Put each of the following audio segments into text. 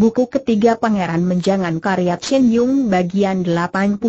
Buku ketiga Pangeran Menjangan karya Chen Yung bagian 85.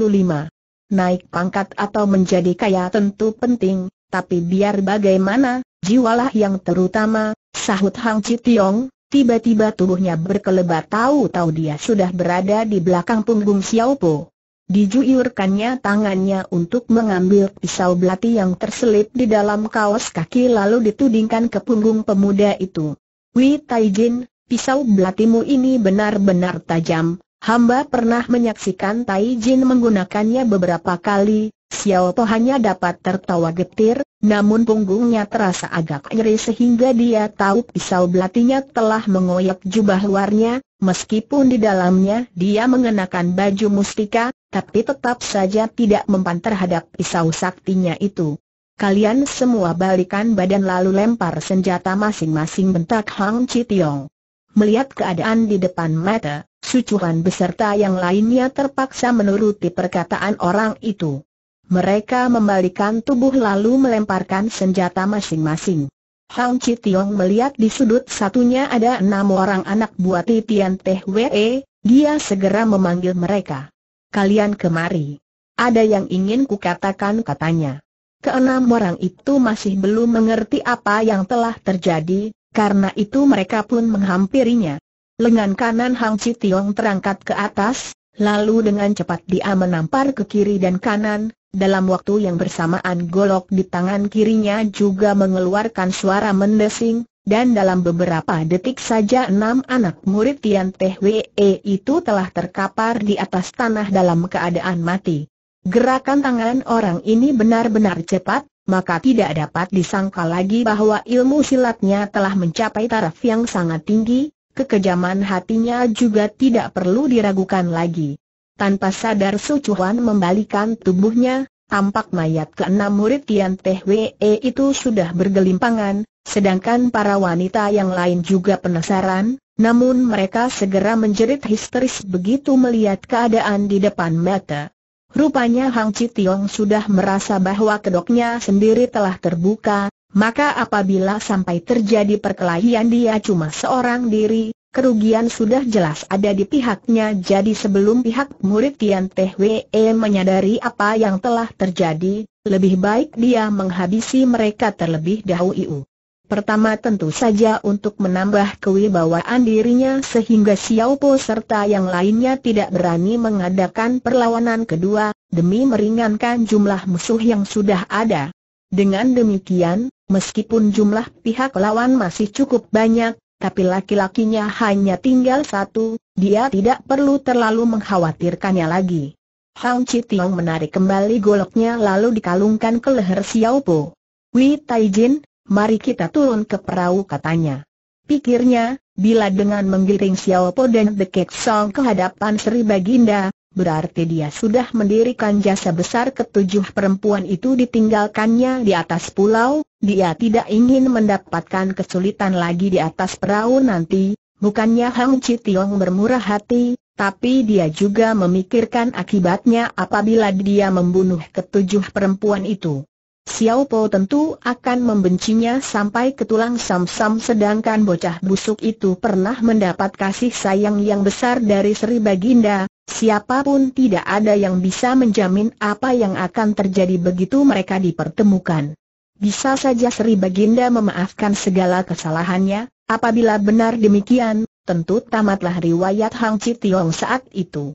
Naik pangkat atau menjadi kaya tentu penting, tapi biar bagaimana, jiwalah yang terutama, sahut Hang Citiong, tiba-tiba tubuhnya berkelebat tahu-tahu dia sudah berada di belakang punggung Xiao Po. Dijuyurkannya tangannya untuk mengambil pisau belati yang terselip di dalam kaos kaki lalu ditudingkan ke punggung pemuda itu. Wei Taijin, Pisau belatimu ini benar-benar tajam, hamba pernah menyaksikan Tai Jin menggunakannya beberapa kali, Xiao Po hanya dapat tertawa getir, namun punggungnya terasa agak nyeri sehingga dia tahu pisau belatinya telah mengoyak jubah luarnya, meskipun di dalamnya dia mengenakan baju mustika, tapi tetap saja tidak mempan terhadap pisau saktinya itu. Kalian semua balikan badan lalu lempar senjata masing-masing bentak Hang Tiong. Melihat keadaan di depan mata, sucuran beserta yang lainnya terpaksa menuruti perkataan orang itu. Mereka membalikan tubuh lalu melemparkan senjata masing-masing. Hang Chi Tiong melihat di sudut satunya ada enam orang anak buah Titian Wei. dia segera memanggil mereka. Kalian kemari. Ada yang ingin kukatakan katanya. Keenam orang itu masih belum mengerti apa yang telah terjadi, karena itu mereka pun menghampirinya. Lengan kanan Hang Chi Tiong terangkat ke atas, lalu dengan cepat dia menampar ke kiri dan kanan, dalam waktu yang bersamaan golok di tangan kirinya juga mengeluarkan suara mendesing, dan dalam beberapa detik saja enam anak murid Tian Teh Wee itu telah terkapar di atas tanah dalam keadaan mati. Gerakan tangan orang ini benar-benar cepat, maka tidak dapat disangka lagi bahwa ilmu silatnya telah mencapai taraf yang sangat tinggi, kekejaman hatinya juga tidak perlu diragukan lagi. Tanpa sadar Su Chuan membalikan tubuhnya, tampak mayat keenam murid Tian Teh Wee itu sudah bergelimpangan, sedangkan para wanita yang lain juga penasaran, namun mereka segera menjerit histeris begitu melihat keadaan di depan mata. Rupanya Hang Tiong sudah merasa bahwa kedoknya sendiri telah terbuka, maka apabila sampai terjadi perkelahian dia cuma seorang diri, kerugian sudah jelas ada di pihaknya jadi sebelum pihak murid Tian Teh Wee menyadari apa yang telah terjadi, lebih baik dia menghabisi mereka terlebih dahulu. Pertama tentu saja untuk menambah kewibawaan dirinya sehingga Xiao Po serta yang lainnya tidak berani mengadakan perlawanan kedua, demi meringankan jumlah musuh yang sudah ada. Dengan demikian, meskipun jumlah pihak lawan masih cukup banyak, tapi laki-lakinya hanya tinggal satu, dia tidak perlu terlalu mengkhawatirkannya lagi. Hang Tiong menarik kembali goloknya lalu dikalungkan ke leher Xiao Po. Wei Taijin, mari kita turun ke perahu katanya. Pikirnya, bila dengan menggiring Xiao Po dan The Kek Song ke hadapan Sri Baginda, berarti dia sudah mendirikan jasa besar ketujuh perempuan itu ditinggalkannya di atas pulau, dia tidak ingin mendapatkan kesulitan lagi di atas perahu nanti, bukannya Hang Tiong bermurah hati, tapi dia juga memikirkan akibatnya apabila dia membunuh ketujuh perempuan itu. Xiao Po tentu akan membencinya sampai ke tulang sam-sam sedangkan bocah busuk itu pernah mendapat kasih sayang yang besar dari Sri Baginda, siapapun tidak ada yang bisa menjamin apa yang akan terjadi begitu mereka dipertemukan. Bisa saja Sri Baginda memaafkan segala kesalahannya, apabila benar demikian, tentu tamatlah riwayat Hang Tiong saat itu.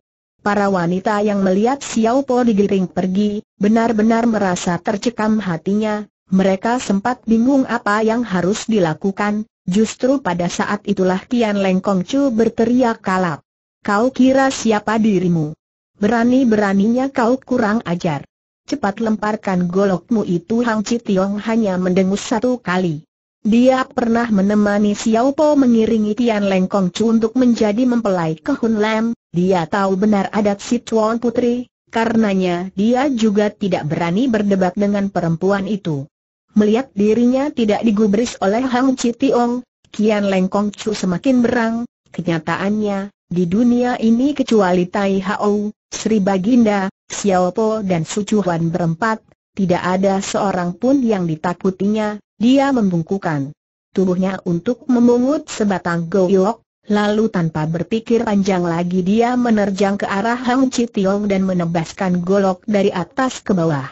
Para wanita yang melihat Xiao Po digiring pergi, benar-benar merasa tercekam hatinya, mereka sempat bingung apa yang harus dilakukan, justru pada saat itulah Tian Leng Chu berteriak kalap. Kau kira siapa dirimu? Berani-beraninya kau kurang ajar. Cepat lemparkan golokmu itu Hang Tiong hanya mendengus satu kali. Dia pernah menemani Xiao Po mengiringi Tian Leng Chu untuk menjadi mempelai ke Hun Lam, dia tahu benar adat si Tuan Putri, karenanya dia juga tidak berani berdebat dengan perempuan itu. Melihat dirinya tidak digubris oleh Hang Citiong, Kian Lengkong Chu semakin berang, kenyataannya, di dunia ini kecuali Tai Hao, Sri Baginda, Xiao Po dan Su Chuan berempat, tidak ada seorang pun yang ditakutinya, dia membungkukan tubuhnya untuk memungut sebatang goyok, Lalu tanpa berpikir panjang lagi dia menerjang ke arah Hang Citiong dan menebaskan golok dari atas ke bawah.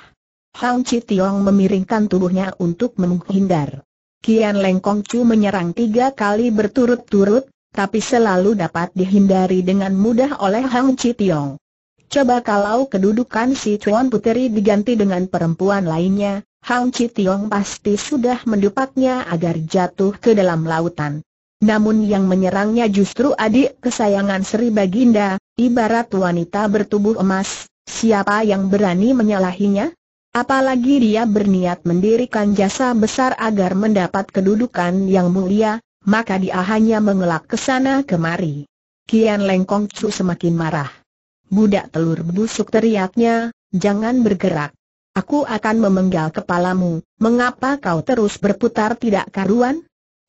Hang Citiong memiringkan tubuhnya untuk menghindar. Kian Leng Kong Chu menyerang tiga kali berturut-turut, tapi selalu dapat dihindari dengan mudah oleh Hang Citiong. Coba kalau kedudukan si Chuan Puteri diganti dengan perempuan lainnya, Hang Citiong pasti sudah mendupaknya agar jatuh ke dalam lautan. Namun yang menyerangnya justru adik kesayangan Sri Baginda, ibarat wanita bertubuh emas, siapa yang berani menyalahinya? Apalagi dia berniat mendirikan jasa besar agar mendapat kedudukan yang mulia, maka dia hanya mengelak ke sana kemari. Kian Lengkong Cu semakin marah. Budak telur busuk teriaknya, jangan bergerak. Aku akan memenggal kepalamu, mengapa kau terus berputar tidak karuan?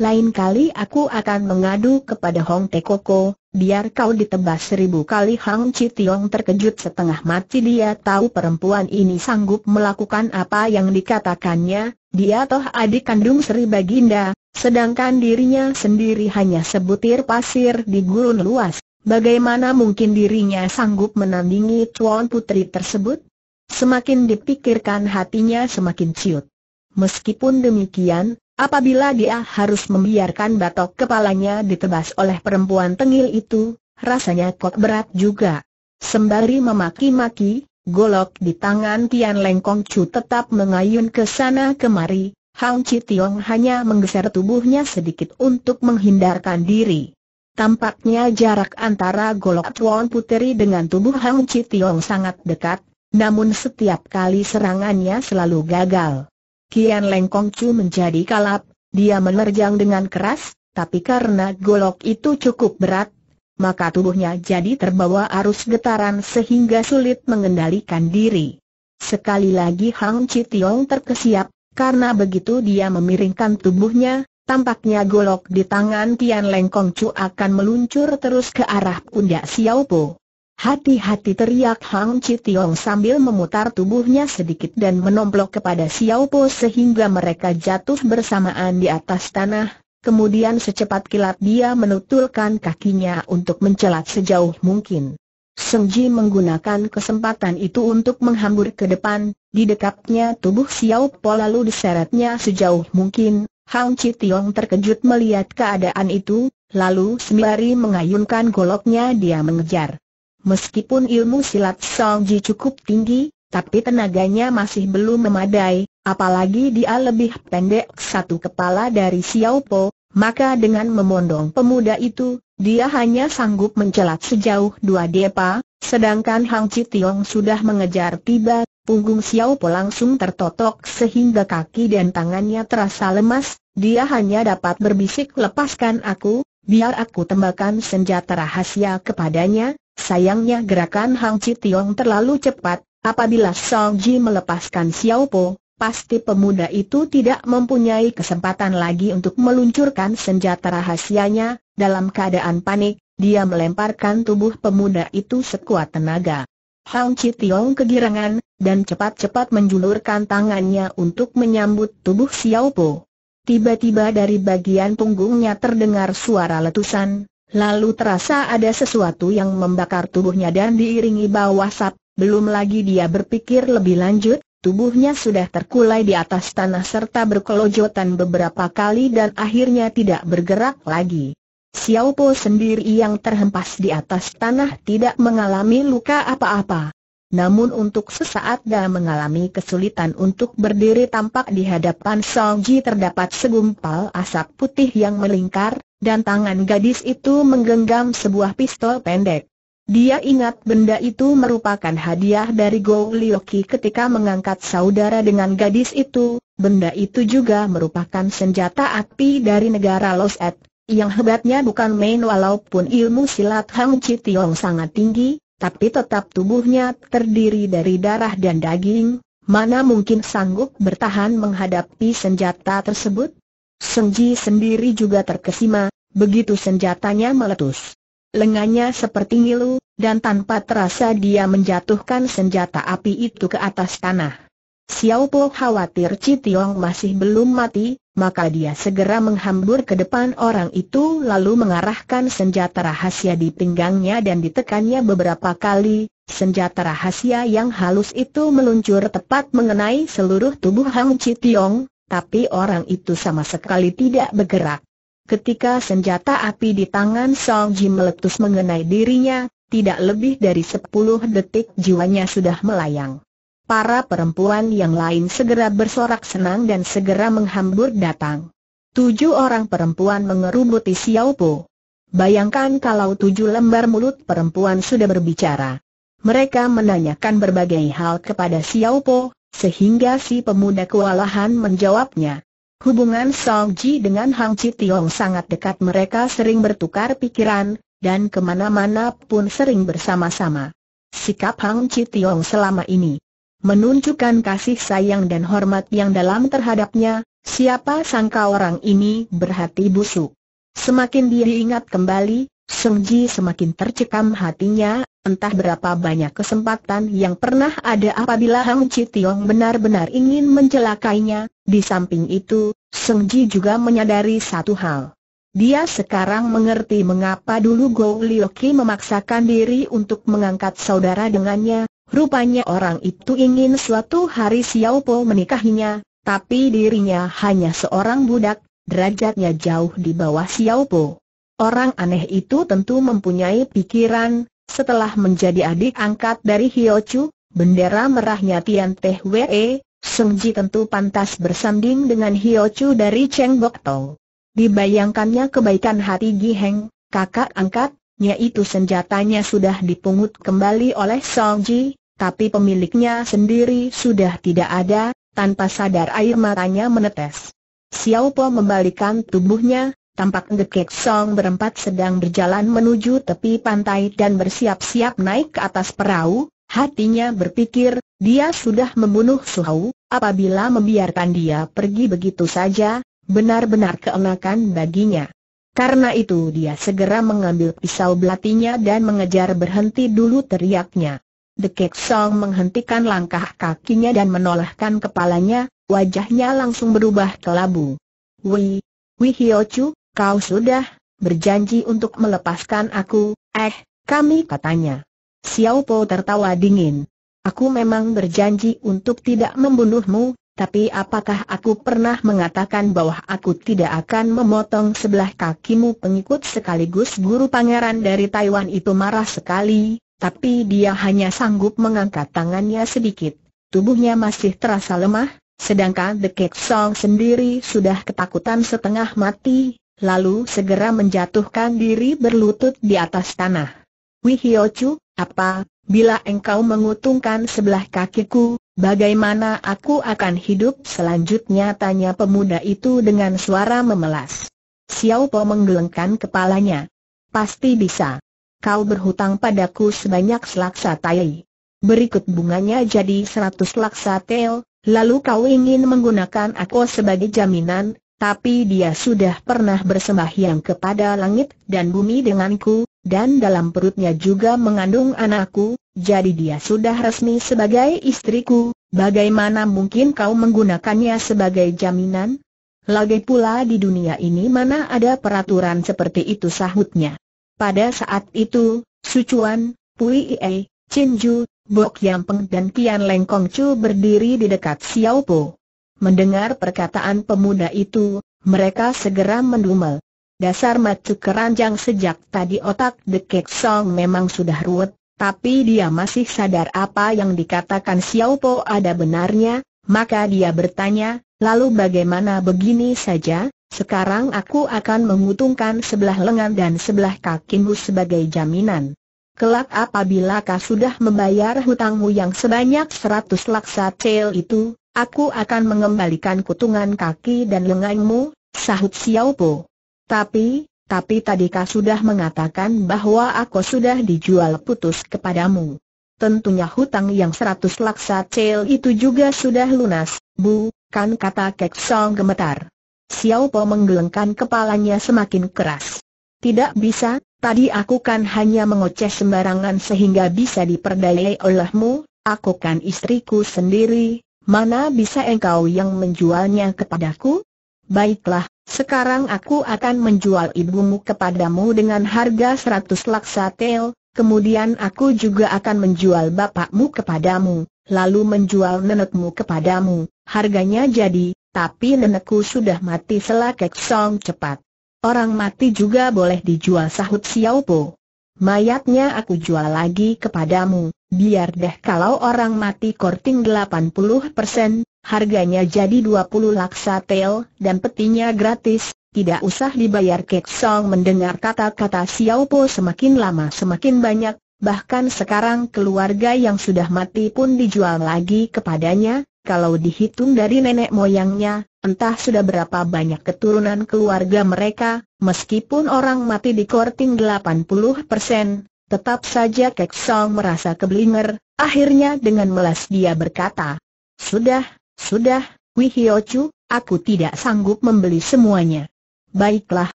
Lain kali aku akan mengadu kepada Hong Te Koko, biar kau ditebas seribu kali Hang Tiong terkejut setengah mati dia tahu perempuan ini sanggup melakukan apa yang dikatakannya, dia toh adik kandung Sri Baginda, sedangkan dirinya sendiri hanya sebutir pasir di gurun luas, bagaimana mungkin dirinya sanggup menandingi tuan putri tersebut? Semakin dipikirkan hatinya semakin ciut. Meskipun demikian, Apabila dia harus membiarkan batok kepalanya ditebas oleh perempuan tengil itu, rasanya kok berat juga. Sembari memaki-maki, golok di tangan Tian Leng Chu tetap mengayun ke sana kemari, Hang Chi Tiong hanya menggeser tubuhnya sedikit untuk menghindarkan diri. Tampaknya jarak antara golok Tuan Puteri dengan tubuh Hang Chi Tiong sangat dekat, namun setiap kali serangannya selalu gagal. Kian Leng Chu menjadi kalap, dia menerjang dengan keras, tapi karena golok itu cukup berat, maka tubuhnya jadi terbawa arus getaran sehingga sulit mengendalikan diri. Sekali lagi Hang Tiong terkesiap, karena begitu dia memiringkan tubuhnya, Tampaknya golok di tangan Kian Leng Chu akan meluncur terus ke arah pundak Xiao Po. Hati-hati teriak Hang Chitiong sambil memutar tubuhnya sedikit dan menomplok kepada Xiao Po sehingga mereka jatuh bersamaan di atas tanah. Kemudian secepat kilat dia menutulkan kakinya untuk mencelat sejauh mungkin. Seng Ji menggunakan kesempatan itu untuk menghambur ke depan, Di dekatnya tubuh Xiao Po lalu diseretnya sejauh mungkin. Hang Chitiong terkejut melihat keadaan itu, lalu sembari mengayunkan goloknya dia mengejar. Meskipun ilmu silat Song Ji cukup tinggi, tapi tenaganya masih belum memadai, apalagi dia lebih pendek satu kepala dari Xiao Po, maka dengan memondong pemuda itu, dia hanya sanggup mencelat sejauh dua depa, sedangkan Hang Tiong sudah mengejar tiba, punggung Xiao Po langsung tertotok sehingga kaki dan tangannya terasa lemas, dia hanya dapat berbisik lepaskan aku, biar aku tembakan senjata rahasia kepadanya, Sayangnya gerakan Hang Chi Tiong terlalu cepat, apabila Song Ji melepaskan Xiao Po, pasti pemuda itu tidak mempunyai kesempatan lagi untuk meluncurkan senjata rahasianya, dalam keadaan panik, dia melemparkan tubuh pemuda itu sekuat tenaga. Hang Chi Tiong kegirangan, dan cepat-cepat menjulurkan tangannya untuk menyambut tubuh Xiao Po. Tiba-tiba dari bagian punggungnya terdengar suara letusan, Lalu terasa ada sesuatu yang membakar tubuhnya dan diiringi bau asap, belum lagi dia berpikir lebih lanjut, tubuhnya sudah terkulai di atas tanah serta berkelojotan beberapa kali dan akhirnya tidak bergerak lagi. Xiao Po sendiri yang terhempas di atas tanah tidak mengalami luka apa-apa. Namun untuk sesaat dia mengalami kesulitan untuk berdiri tampak di hadapan Song Ji terdapat segumpal asap putih yang melingkar, dan tangan gadis itu menggenggam sebuah pistol pendek. Dia ingat benda itu merupakan hadiah dari Go Lioki ketika mengangkat saudara dengan gadis itu, benda itu juga merupakan senjata api dari negara Loset, yang hebatnya bukan main walaupun ilmu silat Hang Chi Tiong sangat tinggi, tapi tetap tubuhnya terdiri dari darah dan daging, mana mungkin sanggup bertahan menghadapi senjata tersebut? Sengji sendiri juga terkesima, begitu senjatanya meletus. Lengannya seperti ngilu, dan tanpa terasa dia menjatuhkan senjata api itu ke atas tanah. Xiao Po khawatir Tiong masih belum mati, maka dia segera menghambur ke depan orang itu lalu mengarahkan senjata rahasia di pinggangnya dan ditekannya beberapa kali. Senjata rahasia yang halus itu meluncur tepat mengenai seluruh tubuh Hang Tiong, tapi orang itu sama sekali tidak bergerak. Ketika senjata api di tangan Song Ji meletus mengenai dirinya, tidak lebih dari 10 detik jiwanya sudah melayang para perempuan yang lain segera bersorak senang dan segera menghambur datang. Tujuh orang perempuan mengerubuti Xiaopo. Bayangkan kalau tujuh lembar mulut perempuan sudah berbicara. Mereka menanyakan berbagai hal kepada Xiaopo, sehingga si pemuda kewalahan menjawabnya. Hubungan Song Ji dengan Hang Chi Tiong sangat dekat mereka sering bertukar pikiran, dan kemana-mana pun sering bersama-sama. Sikap Hang Chi Tiong selama ini menunjukkan kasih sayang dan hormat yang dalam terhadapnya, siapa sangka orang ini berhati busuk. Semakin dia ingat kembali, Sung Ji semakin tercekam hatinya, entah berapa banyak kesempatan yang pernah ada apabila Hang Tiong benar-benar ingin mencelakainya, di samping itu, Sung Ji juga menyadari satu hal. Dia sekarang mengerti mengapa dulu Go Lioki memaksakan diri untuk mengangkat saudara dengannya, Rupanya orang itu ingin suatu hari Xiao Po menikahinya, tapi dirinya hanya seorang budak, derajatnya jauh di bawah Xiao Po. Orang aneh itu tentu mempunyai pikiran, setelah menjadi adik angkat dari Hio Chu, bendera merahnya Tian Teh Wei, Sung Ji tentu pantas bersanding dengan Hio Chu dari Cheng Bok Tong. Dibayangkannya kebaikan hati Gi Heng, kakak angkat, yaitu senjatanya sudah dipungut kembali oleh Song Ji, tapi pemiliknya sendiri sudah tidak ada, tanpa sadar air matanya menetes. Xiao Po membalikan tubuhnya, tampak Ngekek Song berempat sedang berjalan menuju tepi pantai dan bersiap-siap naik ke atas perahu, hatinya berpikir, dia sudah membunuh Suhau, apabila membiarkan dia pergi begitu saja, benar-benar keenakan baginya. Karena itu dia segera mengambil pisau belatinya dan mengejar berhenti dulu teriaknya. Dekek Song menghentikan langkah kakinya dan menolehkan kepalanya, wajahnya langsung berubah kelabu. Wei, Wei, Hyo Chu, kau sudah berjanji untuk melepaskan aku, eh, kami katanya. Xiao Po tertawa dingin. Aku memang berjanji untuk tidak membunuhmu, tapi apakah aku pernah mengatakan bahwa aku tidak akan memotong sebelah kakimu pengikut sekaligus guru pangeran dari Taiwan itu marah sekali, tapi dia hanya sanggup mengangkat tangannya sedikit. Tubuhnya masih terasa lemah, sedangkan The Cake Song sendiri sudah ketakutan setengah mati, lalu segera menjatuhkan diri berlutut di atas tanah. Wihiochu, apa, bila engkau mengutungkan sebelah kakiku, bagaimana aku akan hidup selanjutnya? Tanya pemuda itu dengan suara memelas. Xiao Po menggelengkan kepalanya. Pasti bisa kau berhutang padaku sebanyak selaksa tai. Berikut bunganya jadi seratus laksa tel, lalu kau ingin menggunakan aku sebagai jaminan, tapi dia sudah pernah bersembahyang kepada langit dan bumi denganku, dan dalam perutnya juga mengandung anakku, jadi dia sudah resmi sebagai istriku, bagaimana mungkin kau menggunakannya sebagai jaminan? Lagi pula di dunia ini mana ada peraturan seperti itu sahutnya. Pada saat itu, Sucuan, Pui Ie, Chin Ju, Bok Peng, dan Pian Leng Kong Chu berdiri di dekat Xiao Po. Mendengar perkataan pemuda itu, mereka segera mendumel. Dasar macu keranjang sejak tadi otak The Kek Song memang sudah ruwet, tapi dia masih sadar apa yang dikatakan Xiao Po ada benarnya, maka dia bertanya, lalu bagaimana begini saja? Sekarang aku akan mengutungkan sebelah lengan dan sebelah kakimu sebagai jaminan. Kelak apabila kau sudah membayar hutangmu yang sebanyak seratus laksa cel itu, aku akan mengembalikan kutungan kaki dan lenganmu, sahut Xiaopo. Tapi, tapi tadi kau sudah mengatakan bahwa aku sudah dijual putus kepadamu. Tentunya hutang yang seratus laksa cel itu juga sudah lunas, bu, kan kata Kek Song gemetar. Xiao Po menggelengkan kepalanya semakin keras. Tidak bisa, tadi aku kan hanya mengoceh sembarangan sehingga bisa diperdaya olehmu, aku kan istriku sendiri, mana bisa engkau yang menjualnya kepadaku? Baiklah, sekarang aku akan menjual ibumu kepadamu dengan harga seratus laksa tel, kemudian aku juga akan menjual bapakmu kepadamu, lalu menjual nenekmu kepadamu, Harganya jadi, tapi nenekku sudah mati kek song cepat. Orang mati juga boleh dijual sahut Xiao Po. Mayatnya aku jual lagi kepadamu, biar deh kalau orang mati korting 80 persen, harganya jadi 20 laksa tel, dan petinya gratis, tidak usah dibayar Kek Song mendengar kata-kata Xiao Po semakin lama semakin banyak, bahkan sekarang keluarga yang sudah mati pun dijual lagi kepadanya, kalau dihitung dari nenek moyangnya, entah sudah berapa banyak keturunan keluarga mereka, meskipun orang mati di korting 80 persen, tetap saja Kek Song merasa keblinger, akhirnya dengan melas dia berkata, Sudah, sudah, Wihiochu, aku tidak sanggup membeli semuanya. Baiklah,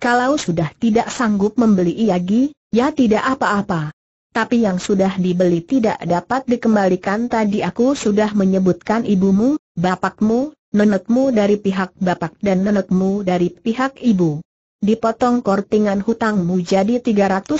kalau sudah tidak sanggup membeli Iagi, ya tidak apa-apa tapi yang sudah dibeli tidak dapat dikembalikan tadi aku sudah menyebutkan ibumu, bapakmu, nenekmu dari pihak bapak dan nenekmu dari pihak ibu. Dipotong kortingan hutangmu jadi 320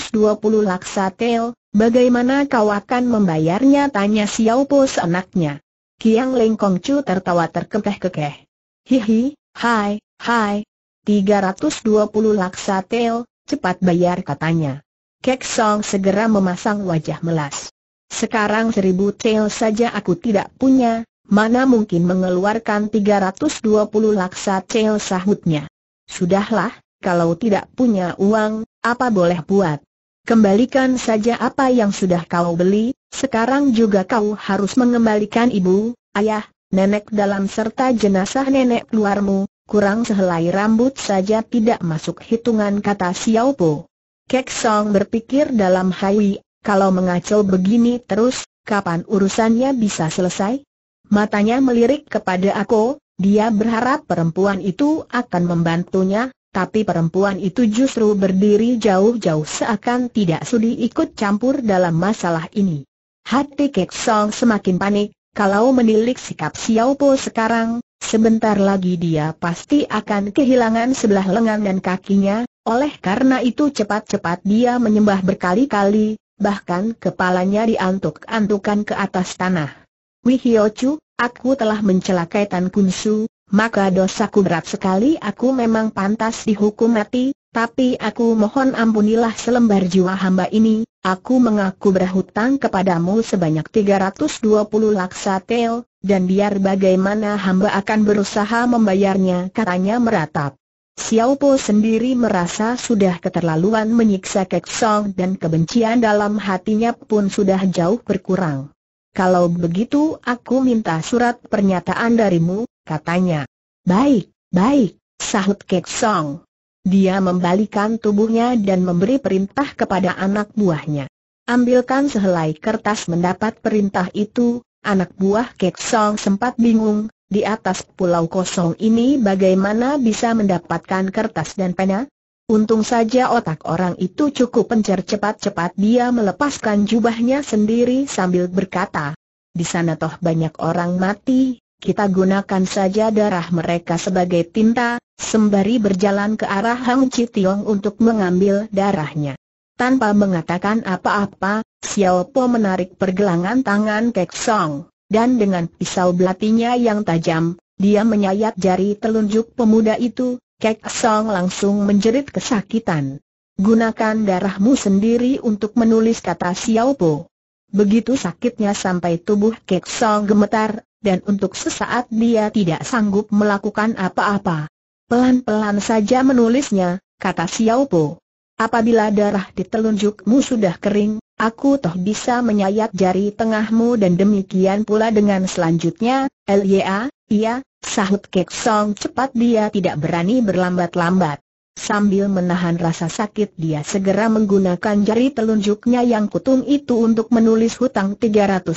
laksa tel, bagaimana kau akan membayarnya tanya Xiao Po seenaknya. Kiang Lengkong Chu tertawa terkekeh-kekeh. Hihi, hai, hai. 320 laksa tel, cepat bayar katanya. Kek Song segera memasang wajah melas. Sekarang seribu tail saja aku tidak punya, mana mungkin mengeluarkan 320 laksa tail? sahutnya. Sudahlah, kalau tidak punya uang, apa boleh buat? Kembalikan saja apa yang sudah kau beli, sekarang juga kau harus mengembalikan ibu, ayah, nenek dalam serta jenazah nenek keluarmu, kurang sehelai rambut saja tidak masuk hitungan kata Xiao Po. Kek Song berpikir dalam hati, kalau mengacau begini terus, kapan urusannya bisa selesai? Matanya melirik kepada aku, dia berharap perempuan itu akan membantunya, tapi perempuan itu justru berdiri jauh-jauh seakan tidak sudi ikut campur dalam masalah ini. Hati Kek Song semakin panik, kalau menilik sikap Xiao Po sekarang, sebentar lagi dia pasti akan kehilangan sebelah lengan dan kakinya, oleh karena itu cepat-cepat dia menyembah berkali-kali, bahkan kepalanya diantuk-antukan ke atas tanah. Wihiochu, aku telah mencelakai Tan Kunsu, maka dosaku berat sekali aku memang pantas dihukum mati, tapi aku mohon ampunilah selembar jiwa hamba ini, aku mengaku berhutang kepadamu sebanyak 320 laksa tel, dan biar bagaimana hamba akan berusaha membayarnya katanya meratap. Xiao Po sendiri merasa sudah keterlaluan menyiksa Kek Song dan kebencian dalam hatinya pun sudah jauh berkurang. Kalau begitu aku minta surat pernyataan darimu, katanya. Baik, baik, sahut Kek Song. Dia membalikan tubuhnya dan memberi perintah kepada anak buahnya. Ambilkan sehelai kertas mendapat perintah itu, Anak buah Kek Song sempat bingung, di atas pulau kosong ini bagaimana bisa mendapatkan kertas dan pena? Untung saja otak orang itu cukup pencer cepat-cepat dia melepaskan jubahnya sendiri sambil berkata, di sana toh banyak orang mati, kita gunakan saja darah mereka sebagai tinta, sembari berjalan ke arah Hang Citiong untuk mengambil darahnya. Tanpa mengatakan apa-apa, Xiao Po menarik pergelangan tangan Kek Song, dan dengan pisau belatinya yang tajam, dia menyayat jari telunjuk pemuda itu, Kek Song langsung menjerit kesakitan. Gunakan darahmu sendiri untuk menulis kata Xiao Po. Begitu sakitnya sampai tubuh Kek Song gemetar, dan untuk sesaat dia tidak sanggup melakukan apa-apa. Pelan-pelan saja menulisnya, kata Xiao Po. Apabila darah di telunjukmu sudah kering, Aku toh bisa menyayat jari tengahmu dan demikian pula dengan selanjutnya, Lya, iya, sahut Kek Song cepat dia tidak berani berlambat-lambat. Sambil menahan rasa sakit dia segera menggunakan jari telunjuknya yang kutung itu untuk menulis hutang 320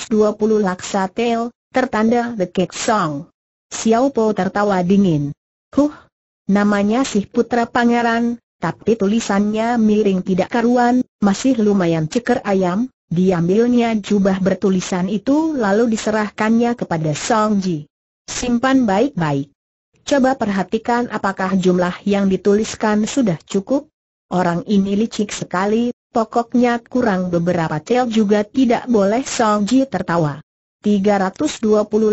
laksa tel, tertanda The Kek Song. Xiao Po tertawa dingin. Huh, namanya sih putra pangeran, tapi tulisannya miring tidak karuan, masih lumayan ceker ayam, diambilnya jubah bertulisan itu lalu diserahkannya kepada Song Ji. Simpan baik-baik. Coba perhatikan apakah jumlah yang dituliskan sudah cukup? Orang ini licik sekali, pokoknya kurang beberapa tel juga tidak boleh Song Ji tertawa. 320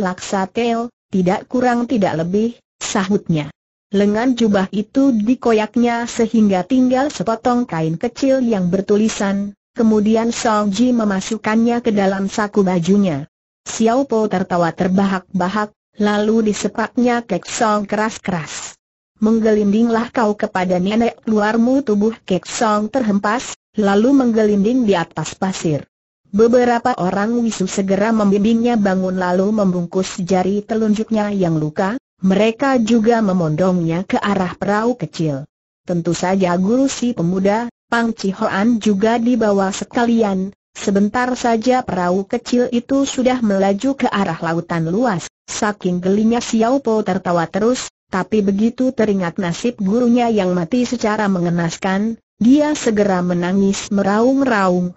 laksa tel, tidak kurang tidak lebih, sahutnya. Lengan jubah itu dikoyaknya sehingga tinggal sepotong kain kecil yang bertulisan, kemudian Song Ji memasukkannya ke dalam saku bajunya. Xiao Po tertawa terbahak-bahak, lalu disepaknya Kek Song keras-keras. Menggelindinglah kau kepada nenek luarmu tubuh kek Song terhempas, lalu menggelinding di atas pasir. Beberapa orang wisu segera membimbingnya bangun lalu membungkus jari telunjuknya yang luka, mereka juga memondongnya ke arah perahu kecil. Tentu saja guru si pemuda, Pang Cihoan juga dibawa sekalian, Sebentar saja perahu kecil itu sudah melaju ke arah lautan luas. Saking gelinya Xiao Po tertawa terus, tapi begitu teringat nasib gurunya yang mati secara mengenaskan, dia segera menangis meraung-raung.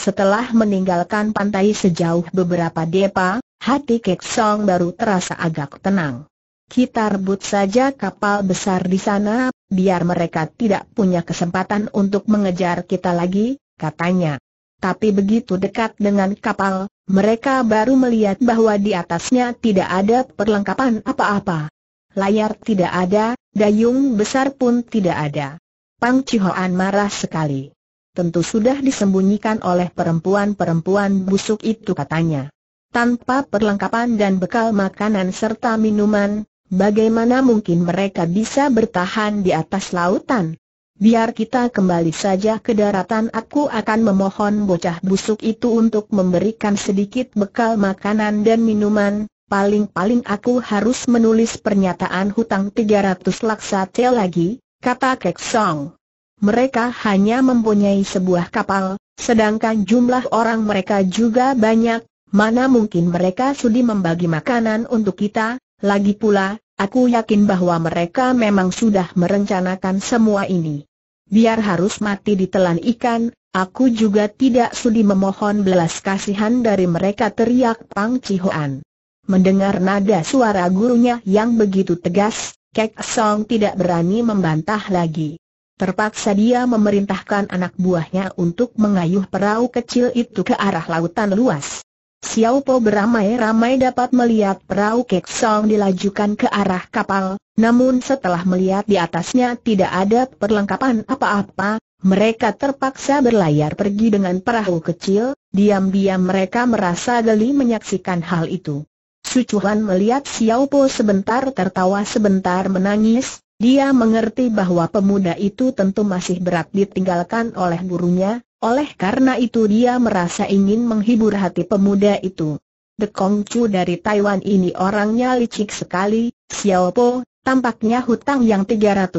Setelah meninggalkan pantai sejauh beberapa depa, hati Kek Song baru terasa agak tenang. Kita rebut saja kapal besar di sana, biar mereka tidak punya kesempatan untuk mengejar kita lagi, katanya. Tapi begitu dekat dengan kapal, mereka baru melihat bahwa di atasnya tidak ada perlengkapan apa-apa. Layar tidak ada, dayung besar pun tidak ada. Pang Cihoan marah sekali. Tentu sudah disembunyikan oleh perempuan-perempuan busuk itu katanya. Tanpa perlengkapan dan bekal makanan serta minuman, Bagaimana mungkin mereka bisa bertahan di atas lautan? Biar kita kembali saja ke daratan aku akan memohon bocah busuk itu untuk memberikan sedikit bekal makanan dan minuman, paling-paling aku harus menulis pernyataan hutang 300 laksa lagi, kata Kek Song. Mereka hanya mempunyai sebuah kapal, sedangkan jumlah orang mereka juga banyak, mana mungkin mereka sudi membagi makanan untuk kita, lagi pula, aku yakin bahwa mereka memang sudah merencanakan semua ini. Biar harus mati ditelan ikan, aku juga tidak sudi memohon belas kasihan dari mereka teriak Pang Cihoan. Mendengar nada suara gurunya yang begitu tegas, Kek Song tidak berani membantah lagi. Terpaksa dia memerintahkan anak buahnya untuk mengayuh perahu kecil itu ke arah lautan luas. Xiao Po beramai-ramai dapat melihat perahu Kek Song dilajukan ke arah kapal, namun setelah melihat di atasnya tidak ada perlengkapan apa-apa, mereka terpaksa berlayar pergi dengan perahu kecil, diam-diam mereka merasa geli menyaksikan hal itu. Sucuhan melihat Xiao Po sebentar tertawa sebentar menangis, dia mengerti bahwa pemuda itu tentu masih berat ditinggalkan oleh gurunya, oleh karena itu dia merasa ingin menghibur hati pemuda itu. The Kong Chu dari Taiwan ini orangnya licik sekali, Xiao Po, tampaknya hutang yang 320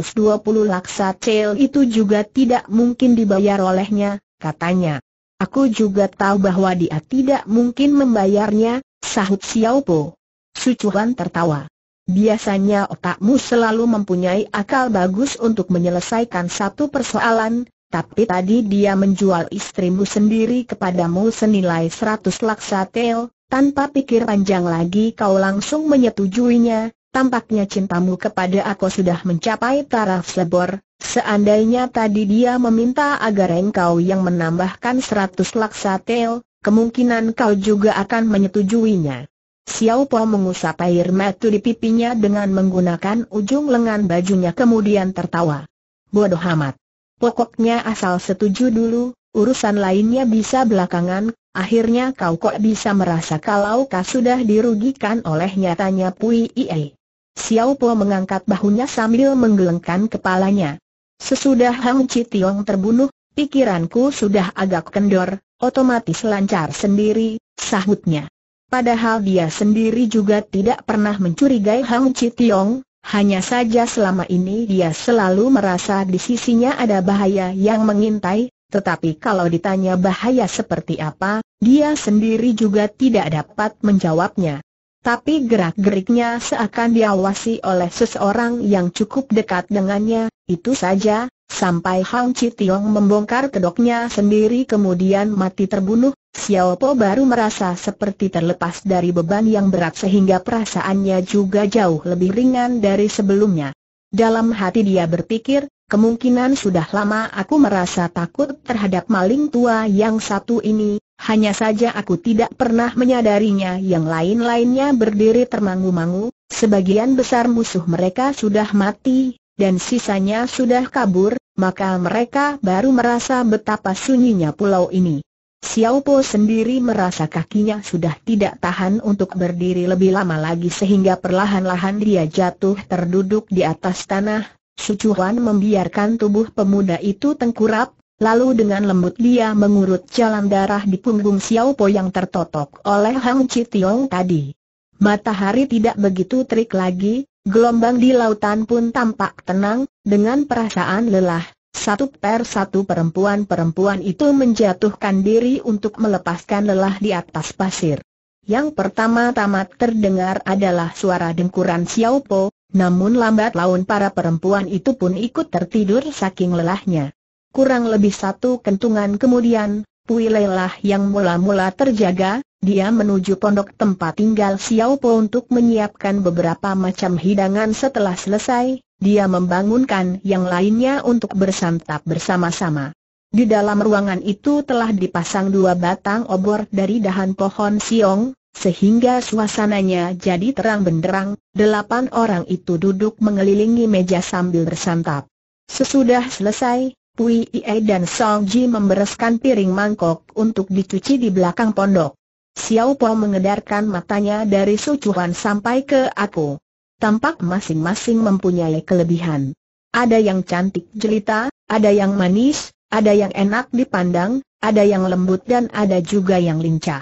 laksa cel itu juga tidak mungkin dibayar olehnya, katanya. Aku juga tahu bahwa dia tidak mungkin membayarnya, sahut Xiao Po. Sucuhan tertawa. Biasanya otakmu selalu mempunyai akal bagus untuk menyelesaikan satu persoalan, tapi tadi dia menjual istrimu sendiri kepadamu senilai 100 laksa tel, tanpa pikir panjang lagi kau langsung menyetujuinya, tampaknya cintamu kepada aku sudah mencapai taraf sebor, seandainya tadi dia meminta agar engkau yang menambahkan 100 laksa tel, kemungkinan kau juga akan menyetujuinya. Xiao Po mengusap air mata di pipinya dengan menggunakan ujung lengan bajunya kemudian tertawa. Bodoh amat. Pokoknya asal setuju dulu, urusan lainnya bisa belakangan, akhirnya kau kok bisa merasa kalau kau sudah dirugikan oleh nyatanya Pui Ie. Xiao Po mengangkat bahunya sambil menggelengkan kepalanya. Sesudah Hang Tiong terbunuh, pikiranku sudah agak kendor, otomatis lancar sendiri, sahutnya. Padahal dia sendiri juga tidak pernah mencurigai Hang Tiong, hanya saja selama ini dia selalu merasa di sisinya ada bahaya yang mengintai, tetapi kalau ditanya bahaya seperti apa, dia sendiri juga tidak dapat menjawabnya. Tapi gerak-geriknya seakan diawasi oleh seseorang yang cukup dekat dengannya, itu saja, sampai Hang Tiong membongkar kedoknya sendiri kemudian mati terbunuh, Xiao Po baru merasa seperti terlepas dari beban yang berat sehingga perasaannya juga jauh lebih ringan dari sebelumnya. Dalam hati dia berpikir, kemungkinan sudah lama aku merasa takut terhadap maling tua yang satu ini, hanya saja aku tidak pernah menyadarinya yang lain-lainnya berdiri termangu-mangu, sebagian besar musuh mereka sudah mati, dan sisanya sudah kabur, maka mereka baru merasa betapa sunyinya pulau ini. Xiao Po sendiri merasa kakinya sudah tidak tahan untuk berdiri lebih lama lagi sehingga perlahan-lahan dia jatuh terduduk di atas tanah. Sucuhan membiarkan tubuh pemuda itu tengkurap, lalu dengan lembut dia mengurut jalan darah di punggung Xiao Po yang tertotok oleh Hang Tiong tadi. Matahari tidak begitu terik lagi, gelombang di lautan pun tampak tenang, dengan perasaan lelah, satu per satu perempuan-perempuan itu menjatuhkan diri untuk melepaskan lelah di atas pasir. Yang pertama-tama terdengar adalah suara dengkuran Xiao Po, namun lambat laun para perempuan itu pun ikut tertidur saking lelahnya. Kurang lebih satu kentungan kemudian, Pui Lelah yang mula-mula terjaga, dia menuju pondok tempat tinggal Xiao Po untuk menyiapkan beberapa macam hidangan setelah selesai, dia membangunkan yang lainnya untuk bersantap bersama-sama. Di dalam ruangan itu telah dipasang dua batang obor dari dahan pohon siong, sehingga suasananya jadi terang benderang, delapan orang itu duduk mengelilingi meja sambil bersantap. Sesudah selesai, Pui Ie dan Song Ji membereskan piring mangkok untuk dicuci di belakang pondok. Xiao Po mengedarkan matanya dari sucuhan sampai ke aku tampak masing-masing mempunyai kelebihan. Ada yang cantik jelita, ada yang manis, ada yang enak dipandang, ada yang lembut dan ada juga yang lincah.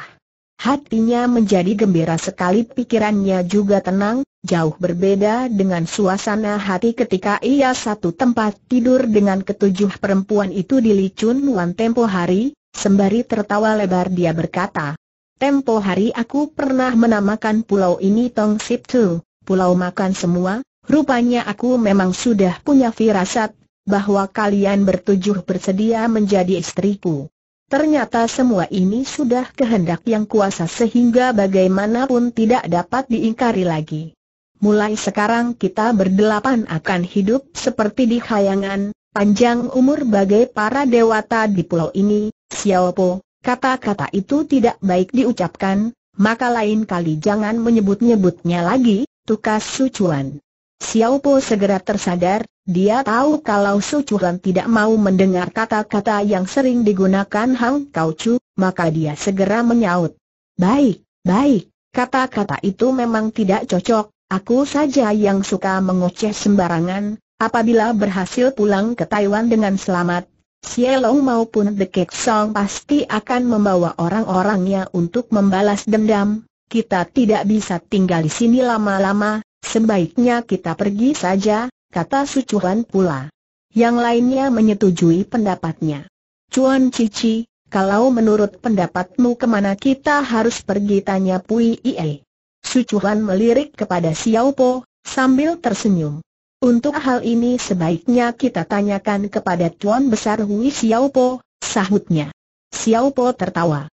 Hatinya menjadi gembira sekali pikirannya juga tenang, jauh berbeda dengan suasana hati ketika ia satu tempat tidur dengan ketujuh perempuan itu di Licun Wan tempo hari, sembari tertawa lebar dia berkata, Tempo hari aku pernah menamakan pulau ini Tong Sip Tu pulau makan semua, rupanya aku memang sudah punya firasat, bahwa kalian bertujuh bersedia menjadi istriku. Ternyata semua ini sudah kehendak yang kuasa sehingga bagaimanapun tidak dapat diingkari lagi. Mulai sekarang kita berdelapan akan hidup seperti di khayangan, panjang umur bagai para dewata di pulau ini, Xiaopo, kata-kata itu tidak baik diucapkan, maka lain kali jangan menyebut-nyebutnya lagi, Tukas Sucuan. Po segera tersadar, dia tahu kalau Sucuan tidak mau mendengar kata-kata yang sering digunakan Hang Kau Chu, maka dia segera menyaut. Baik, baik, kata-kata itu memang tidak cocok, aku saja yang suka mengoceh sembarangan, apabila berhasil pulang ke Taiwan dengan selamat, Xielong maupun The Kek Song pasti akan membawa orang-orangnya untuk membalas dendam, kita tidak bisa tinggal di sini lama-lama, sebaiknya kita pergi saja, kata Sucuan pula. Yang lainnya menyetujui pendapatnya. Cuan Cici, kalau menurut pendapatmu kemana kita harus pergi tanya Pui Ie. Sucuan melirik kepada Xiao Po, sambil tersenyum. Untuk hal ini sebaiknya kita tanyakan kepada Cuan Besar Hui Xiao Po, sahutnya. Xiao Po tertawa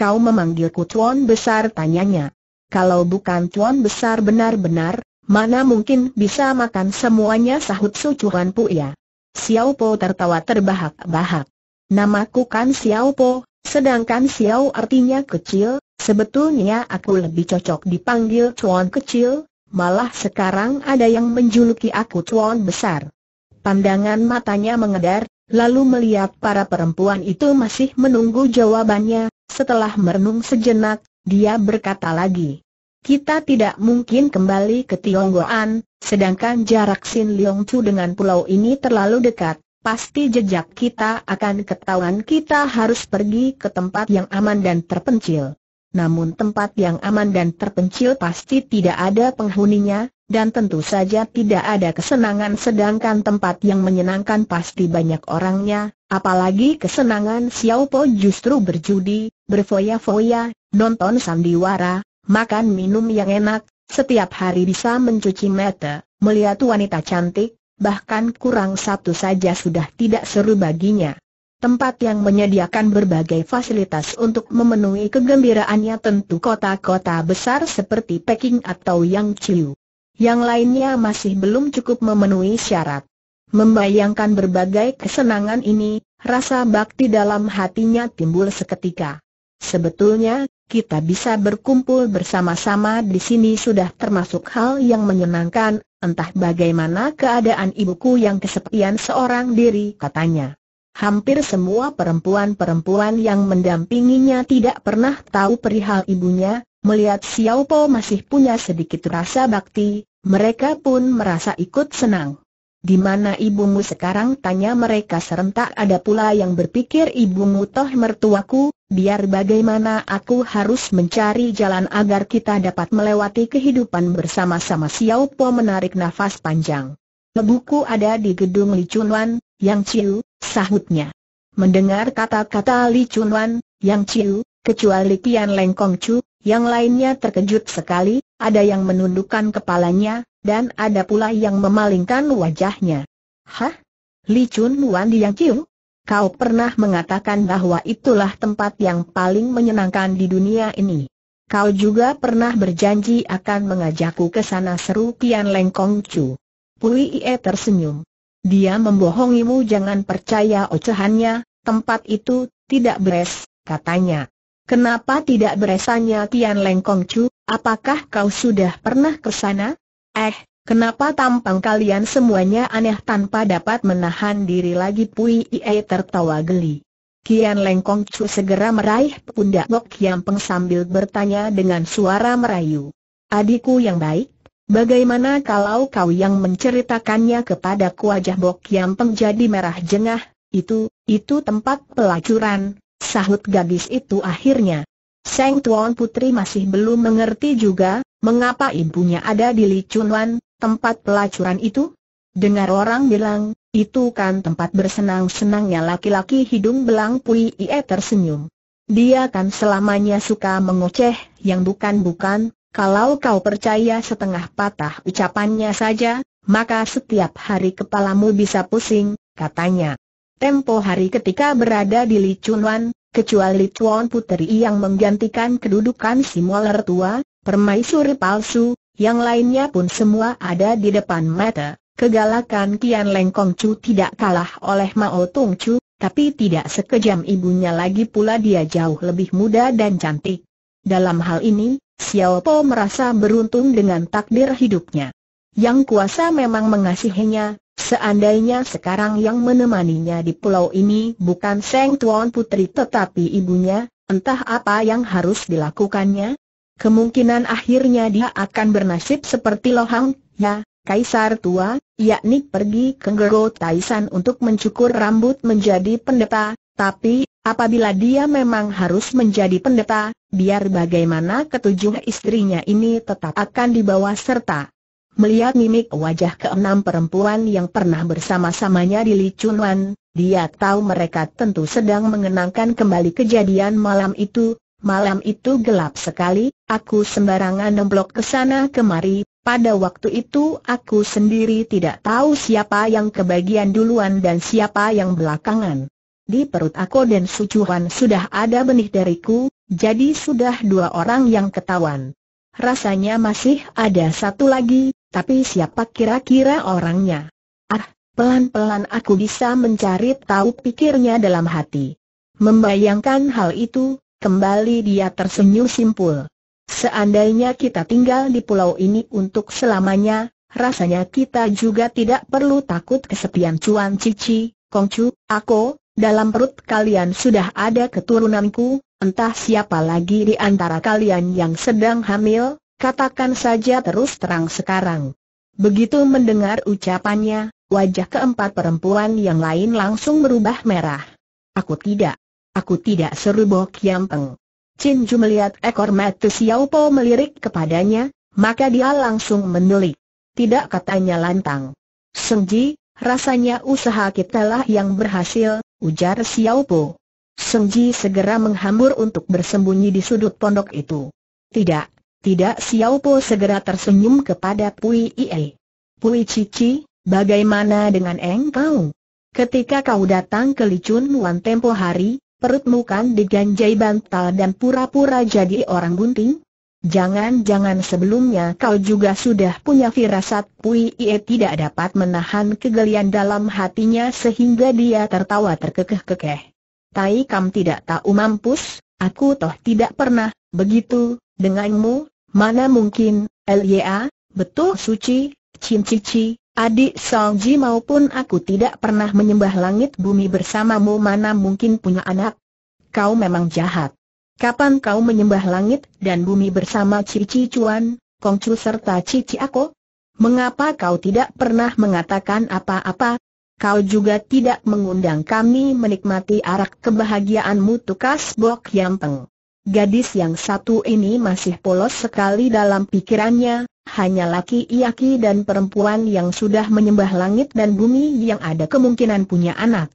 kau memanggilku Tuan Besar tanyanya. Kalau bukan Tuan Besar benar-benar, mana mungkin bisa makan semuanya sahut Pu ya. Xiao Po tertawa terbahak-bahak. Namaku kan Xiao Po, sedangkan Xiao artinya kecil, sebetulnya aku lebih cocok dipanggil Tuan Kecil, malah sekarang ada yang menjuluki aku Tuan Besar. Pandangan matanya mengedar, lalu melihat para perempuan itu masih menunggu jawabannya, setelah merenung sejenak, dia berkata lagi. Kita tidak mungkin kembali ke Tionggoan, sedangkan jarak Sin Leong Chu dengan pulau ini terlalu dekat. Pasti jejak kita akan ketahuan kita harus pergi ke tempat yang aman dan terpencil. Namun tempat yang aman dan terpencil pasti tidak ada penghuninya, dan tentu saja tidak ada kesenangan sedangkan tempat yang menyenangkan pasti banyak orangnya, Apalagi kesenangan Xiao Po justru berjudi, berfoya-foya, nonton sandiwara, makan minum yang enak, setiap hari bisa mencuci mata, melihat wanita cantik, bahkan kurang satu saja sudah tidak seru baginya. Tempat yang menyediakan berbagai fasilitas untuk memenuhi kegembiraannya tentu kota-kota besar seperti Peking atau Yangchiu. Yang lainnya masih belum cukup memenuhi syarat. Membayangkan berbagai kesenangan ini, rasa bakti dalam hatinya timbul seketika. Sebetulnya, kita bisa berkumpul bersama-sama di sini sudah termasuk hal yang menyenangkan, entah bagaimana keadaan ibuku yang kesepian seorang diri katanya. Hampir semua perempuan-perempuan yang mendampinginya tidak pernah tahu perihal ibunya, melihat Xiao Po masih punya sedikit rasa bakti, mereka pun merasa ikut senang. Di mana ibumu sekarang tanya mereka serentak ada pula yang berpikir ibumu toh mertuaku, biar bagaimana aku harus mencari jalan agar kita dapat melewati kehidupan bersama-sama Xiao Po menarik nafas panjang. Lebuku ada di gedung Li Chunwan, Yang Chiu, sahutnya. Mendengar kata-kata Li Chunwan, Yang Chiu, kecuali Tian Lengkong Chu, yang lainnya terkejut sekali, ada yang menundukkan kepalanya, dan ada pula yang memalingkan wajahnya. Hah? Li Chun Wan Yang Chiu? Kau pernah mengatakan bahwa itulah tempat yang paling menyenangkan di dunia ini. Kau juga pernah berjanji akan mengajakku ke sana seru Tian Leng Kong Chu. Pui Ie tersenyum. Dia membohongimu jangan percaya ocehannya, tempat itu tidak beres, katanya. Kenapa tidak beresannya Tian Leng Kong Chu, apakah kau sudah pernah ke sana? Eh, kenapa tampang kalian semuanya aneh tanpa dapat menahan diri lagi Pui Ie tertawa geli. Kian Lengkong Chu segera meraih pundak bok Yang Peng sambil bertanya dengan suara merayu. Adikku yang baik, bagaimana kalau kau yang menceritakannya kepadaku wajah bok Yang Peng jadi merah jengah, itu, itu tempat pelacuran, sahut gadis itu akhirnya. Seng Tuan Putri masih belum mengerti juga, Mengapa impunya ada di Licunwan, tempat pelacuran itu? Dengar orang bilang, itu kan tempat bersenang-senangnya laki-laki hidung belang Pui Ie tersenyum. Dia kan selamanya suka mengoceh, yang bukan-bukan, kalau kau percaya setengah patah ucapannya saja, maka setiap hari kepalamu bisa pusing, katanya. Tempo hari ketika berada di Licunwan, kecuali Tuan Puteri yang menggantikan kedudukan si Moler tua, Permaisuri palsu, yang lainnya pun semua ada di depan mata. Kegalakan Kian Leng Kong Chu tidak kalah oleh Mao Tung Chu, tapi tidak sekejam ibunya lagi pula dia jauh lebih muda dan cantik. Dalam hal ini, Xiao Po merasa beruntung dengan takdir hidupnya. Yang kuasa memang mengasihinya, seandainya sekarang yang menemaninya di pulau ini bukan Seng Tuan Putri tetapi ibunya, entah apa yang harus dilakukannya, Kemungkinan akhirnya dia akan bernasib seperti Lohang, ya, Kaisar tua, yakni pergi ke Gero Taisan untuk mencukur rambut menjadi pendeta, tapi, apabila dia memang harus menjadi pendeta, biar bagaimana ketujuh istrinya ini tetap akan dibawa serta. Melihat mimik wajah keenam perempuan yang pernah bersama-samanya di Li Wan, dia tahu mereka tentu sedang mengenangkan kembali kejadian malam itu, Malam itu gelap sekali, aku sembarangan nemblok ke sana kemari, pada waktu itu aku sendiri tidak tahu siapa yang kebagian duluan dan siapa yang belakangan. Di perut aku dan sucuhan sudah ada benih dariku, jadi sudah dua orang yang ketahuan. Rasanya masih ada satu lagi, tapi siapa kira-kira orangnya? Ah, pelan-pelan aku bisa mencari tahu pikirnya dalam hati. Membayangkan hal itu, Kembali dia tersenyum simpul. Seandainya kita tinggal di pulau ini untuk selamanya, rasanya kita juga tidak perlu takut kesepian cuan cici, kongcu, Ako, dalam perut kalian sudah ada keturunanku, entah siapa lagi di antara kalian yang sedang hamil, katakan saja terus terang sekarang. Begitu mendengar ucapannya, wajah keempat perempuan yang lain langsung berubah merah. Aku tidak. Aku tidak seru Bok Yam Peng. Chin Ju melihat ekor mata Xiao Po melirik kepadanya, maka dia langsung menulik. Tidak katanya lantang. Seng Ji, rasanya usaha kita lah yang berhasil, ujar Xiao Po. Seng Ji segera menghambur untuk bersembunyi di sudut pondok itu. Tidak, tidak Xiao Po segera tersenyum kepada Pui Ie. Pui Cici, bagaimana dengan engkau? Ketika kau datang ke Licun Wan tempo hari, Perutmu kan diganjai bantal dan pura-pura jadi orang bunting? Jangan-jangan sebelumnya kau juga sudah punya firasat Pui Ie tidak dapat menahan kegelian dalam hatinya sehingga dia tertawa terkekeh-kekeh. Tai Kam tidak tahu mampus, aku toh tidak pernah, begitu, denganmu, mana mungkin, LYA, betul suci, cincici, adik Salji maupun aku tidak pernah menyembah langit bumi bersamamu mana mungkin punya anak. Kau memang jahat. Kapan kau menyembah langit dan bumi bersama Cici Cuan, Kongcu serta Cici Ako? Mengapa kau tidak pernah mengatakan apa-apa? Kau juga tidak mengundang kami menikmati arak kebahagiaanmu tukas bok yang peng. Gadis yang satu ini masih polos sekali dalam pikirannya, hanya laki-laki dan perempuan yang sudah menyembah langit dan bumi yang ada kemungkinan punya anak.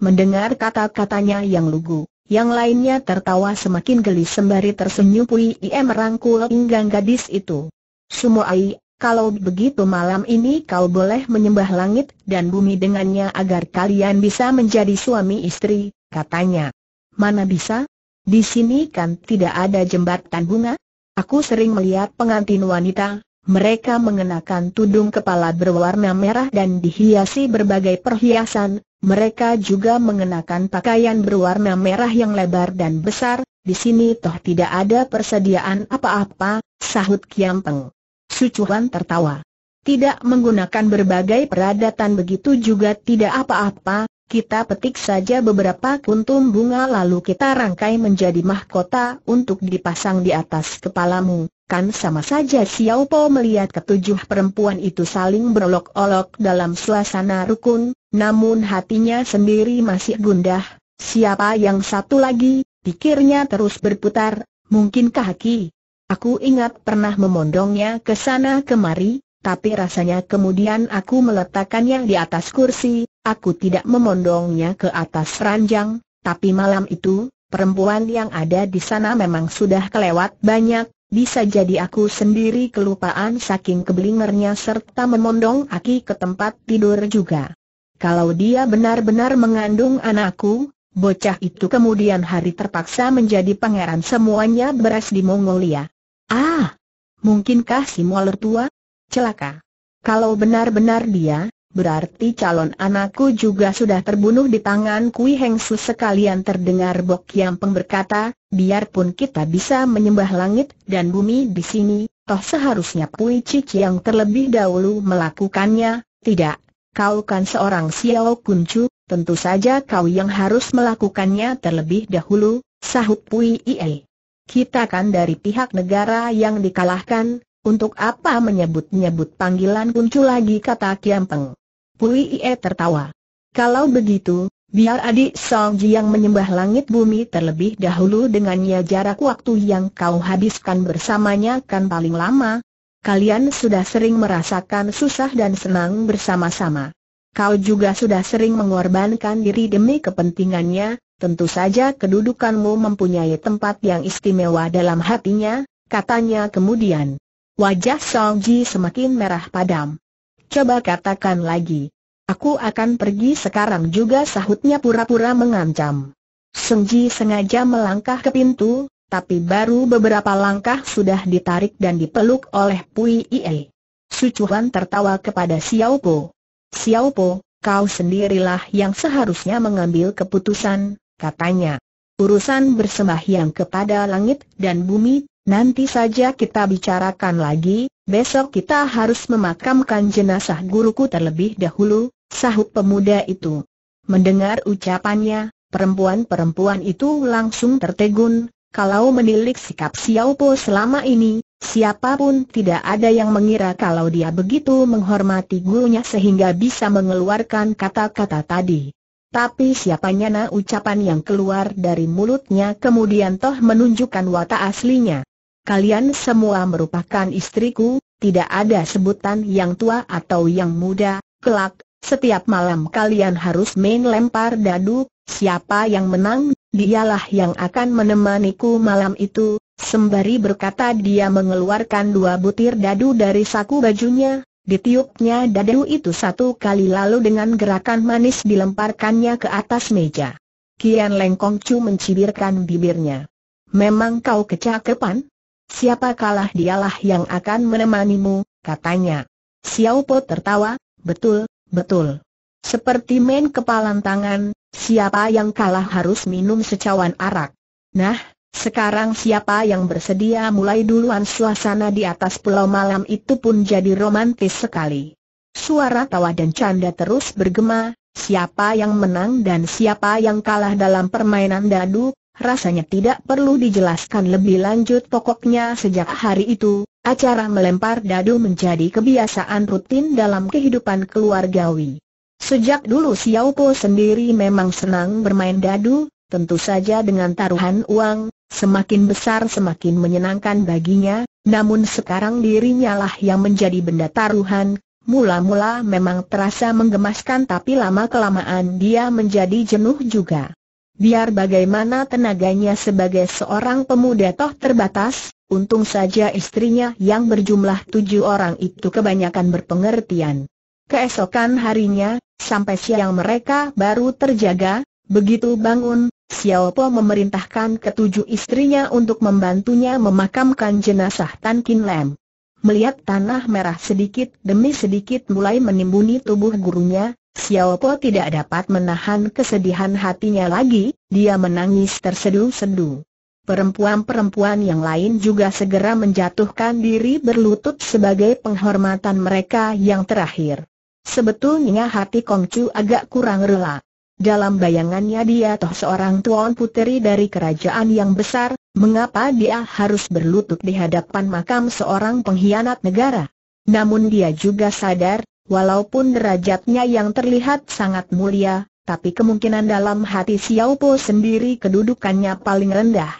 Mendengar kata-katanya yang lugu, yang lainnya tertawa semakin geli sembari tersenyum Pui Ia merangkul pinggang gadis itu. Sumoai, kalau begitu malam ini kau boleh menyembah langit dan bumi dengannya agar kalian bisa menjadi suami istri, katanya. Mana bisa? Di sini kan tidak ada jembatan bunga? Aku sering melihat pengantin wanita, mereka mengenakan tudung kepala berwarna merah dan dihiasi berbagai perhiasan, mereka juga mengenakan pakaian berwarna merah yang lebar dan besar, di sini toh tidak ada persediaan apa-apa, sahut Kiampeng. Sucuan tertawa. Tidak menggunakan berbagai peradatan begitu juga tidak apa-apa, kita petik saja beberapa kuntum bunga lalu kita rangkai menjadi mahkota untuk dipasang di atas kepalamu. Kan sama saja Xiao Po melihat ketujuh perempuan itu saling berolok-olok dalam suasana rukun, namun hatinya sendiri masih gundah. Siapa yang satu lagi? Pikirnya terus berputar, Mungkin kaki. Aku ingat pernah memondongnya ke sana kemari, tapi rasanya kemudian aku meletakkannya di atas kursi, aku tidak memondongnya ke atas ranjang, tapi malam itu, perempuan yang ada di sana memang sudah kelewat banyak, bisa jadi aku sendiri kelupaan saking keblingernya serta memondong Aki ke tempat tidur juga. Kalau dia benar-benar mengandung anakku, bocah itu kemudian hari terpaksa menjadi pangeran semuanya beras di Mongolia. Ah! Mungkinkah si Mualer tua, celaka. Kalau benar-benar dia, berarti calon anakku juga sudah terbunuh di tangan Kui Heng Su sekalian terdengar Bok Yang Peng berkata, biarpun kita bisa menyembah langit dan bumi di sini, toh seharusnya kui Cik yang terlebih dahulu melakukannya, tidak. Kau kan seorang Xiao Kuncu, tentu saja kau yang harus melakukannya terlebih dahulu, sahut Pui Ie. Kita kan dari pihak negara yang dikalahkan, untuk apa menyebut-nyebut panggilan kuncu lagi kata Kiam Peng. Pui Ie tertawa. Kalau begitu, biar adik Song Ji yang menyembah langit bumi terlebih dahulu dengannya jarak waktu yang kau habiskan bersamanya kan paling lama. Kalian sudah sering merasakan susah dan senang bersama-sama. Kau juga sudah sering mengorbankan diri demi kepentingannya, tentu saja kedudukanmu mempunyai tempat yang istimewa dalam hatinya, katanya kemudian. Wajah Song Ji semakin merah padam. Coba katakan lagi. Aku akan pergi sekarang juga sahutnya pura-pura mengancam. Song Ji sengaja melangkah ke pintu, tapi baru beberapa langkah sudah ditarik dan dipeluk oleh Pui Ie. Sucuhan tertawa kepada Xiao Po. Xiao Po, kau sendirilah yang seharusnya mengambil keputusan, katanya. Urusan bersembahyang kepada langit dan bumi Nanti saja kita bicarakan lagi, besok kita harus memakamkan jenazah guruku terlebih dahulu, sahut pemuda itu. Mendengar ucapannya, perempuan-perempuan itu langsung tertegun, kalau menilik sikap Xiao selama ini, siapapun tidak ada yang mengira kalau dia begitu menghormati gurunya sehingga bisa mengeluarkan kata-kata tadi. Tapi siapa nyana ucapan yang keluar dari mulutnya kemudian toh menunjukkan watak aslinya kalian semua merupakan istriku, tidak ada sebutan yang tua atau yang muda, kelak, setiap malam kalian harus main lempar dadu, siapa yang menang, dialah yang akan menemaniku malam itu, sembari berkata dia mengeluarkan dua butir dadu dari saku bajunya, ditiupnya dadu itu satu kali lalu dengan gerakan manis dilemparkannya ke atas meja. Kian Lengkong Chu mencibirkan bibirnya. Memang kau kecakepan? Siapa kalah dialah yang akan menemanimu, katanya. Xiao Po tertawa, betul, betul. Seperti main kepalan tangan, siapa yang kalah harus minum secawan arak. Nah, sekarang siapa yang bersedia mulai duluan suasana di atas pulau malam itu pun jadi romantis sekali. Suara tawa dan canda terus bergema, siapa yang menang dan siapa yang kalah dalam permainan dadu, rasanya tidak perlu dijelaskan lebih lanjut pokoknya sejak hari itu, acara melempar dadu menjadi kebiasaan rutin dalam kehidupan keluarga Wi. Sejak dulu Xiao Po sendiri memang senang bermain dadu, tentu saja dengan taruhan uang, semakin besar semakin menyenangkan baginya, namun sekarang dirinya lah yang menjadi benda taruhan, mula-mula memang terasa menggemaskan tapi lama-kelamaan dia menjadi jenuh juga. Biar bagaimana tenaganya sebagai seorang pemuda toh terbatas, untung saja istrinya yang berjumlah tujuh orang itu kebanyakan berpengertian. Keesokan harinya, sampai siang mereka baru terjaga, begitu bangun, Xiao Po memerintahkan ketujuh istrinya untuk membantunya memakamkan jenazah Tan Kin Lam. Melihat tanah merah sedikit demi sedikit mulai menimbuni tubuh gurunya, Xiaopo tidak dapat menahan kesedihan hatinya lagi, dia menangis tersedu-sedu. Perempuan-perempuan yang lain juga segera menjatuhkan diri berlutut sebagai penghormatan mereka yang terakhir. Sebetulnya hati Kongcu agak kurang rela. Dalam bayangannya dia toh seorang tuan puteri dari kerajaan yang besar, mengapa dia harus berlutut di hadapan makam seorang pengkhianat negara? Namun dia juga sadar Walaupun derajatnya yang terlihat sangat mulia, tapi kemungkinan dalam hati Xiao Po sendiri kedudukannya paling rendah.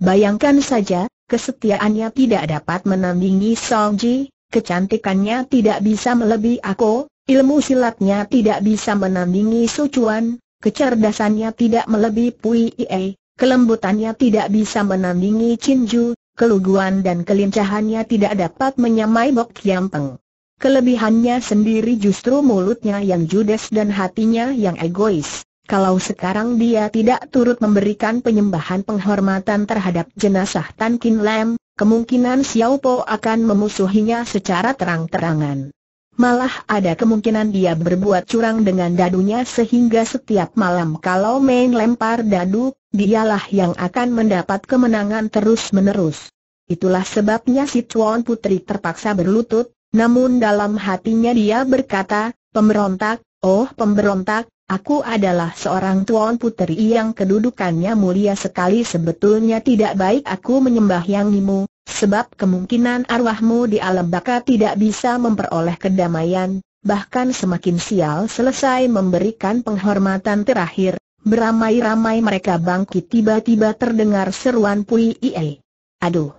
Bayangkan saja, kesetiaannya tidak dapat menandingi Song Ji, kecantikannya tidak bisa melebihi aku, ilmu silatnya tidak bisa menandingi Su Chuan, kecerdasannya tidak melebihi Pui Ie, kelembutannya tidak bisa menandingi Chin Ju, keluguan dan kelincahannya tidak dapat menyamai Bok Kiam Peng. Kelebihannya sendiri justru mulutnya yang judes dan hatinya yang egois. Kalau sekarang dia tidak turut memberikan penyembahan penghormatan terhadap jenazah Tan Kin Lam, kemungkinan Xiao Po akan memusuhinya secara terang-terangan. Malah ada kemungkinan dia berbuat curang dengan dadunya sehingga setiap malam kalau main lempar dadu, dialah yang akan mendapat kemenangan terus-menerus. Itulah sebabnya si Tuan Putri terpaksa berlutut, namun dalam hatinya dia berkata, pemberontak, oh pemberontak, aku adalah seorang tuan puteri yang kedudukannya mulia sekali sebetulnya tidak baik aku menyembah yangimu, sebab kemungkinan arwahmu di alam baka tidak bisa memperoleh kedamaian, bahkan semakin sial selesai memberikan penghormatan terakhir. Beramai-ramai mereka bangkit tiba-tiba terdengar seruan Pui Ie. Aduh!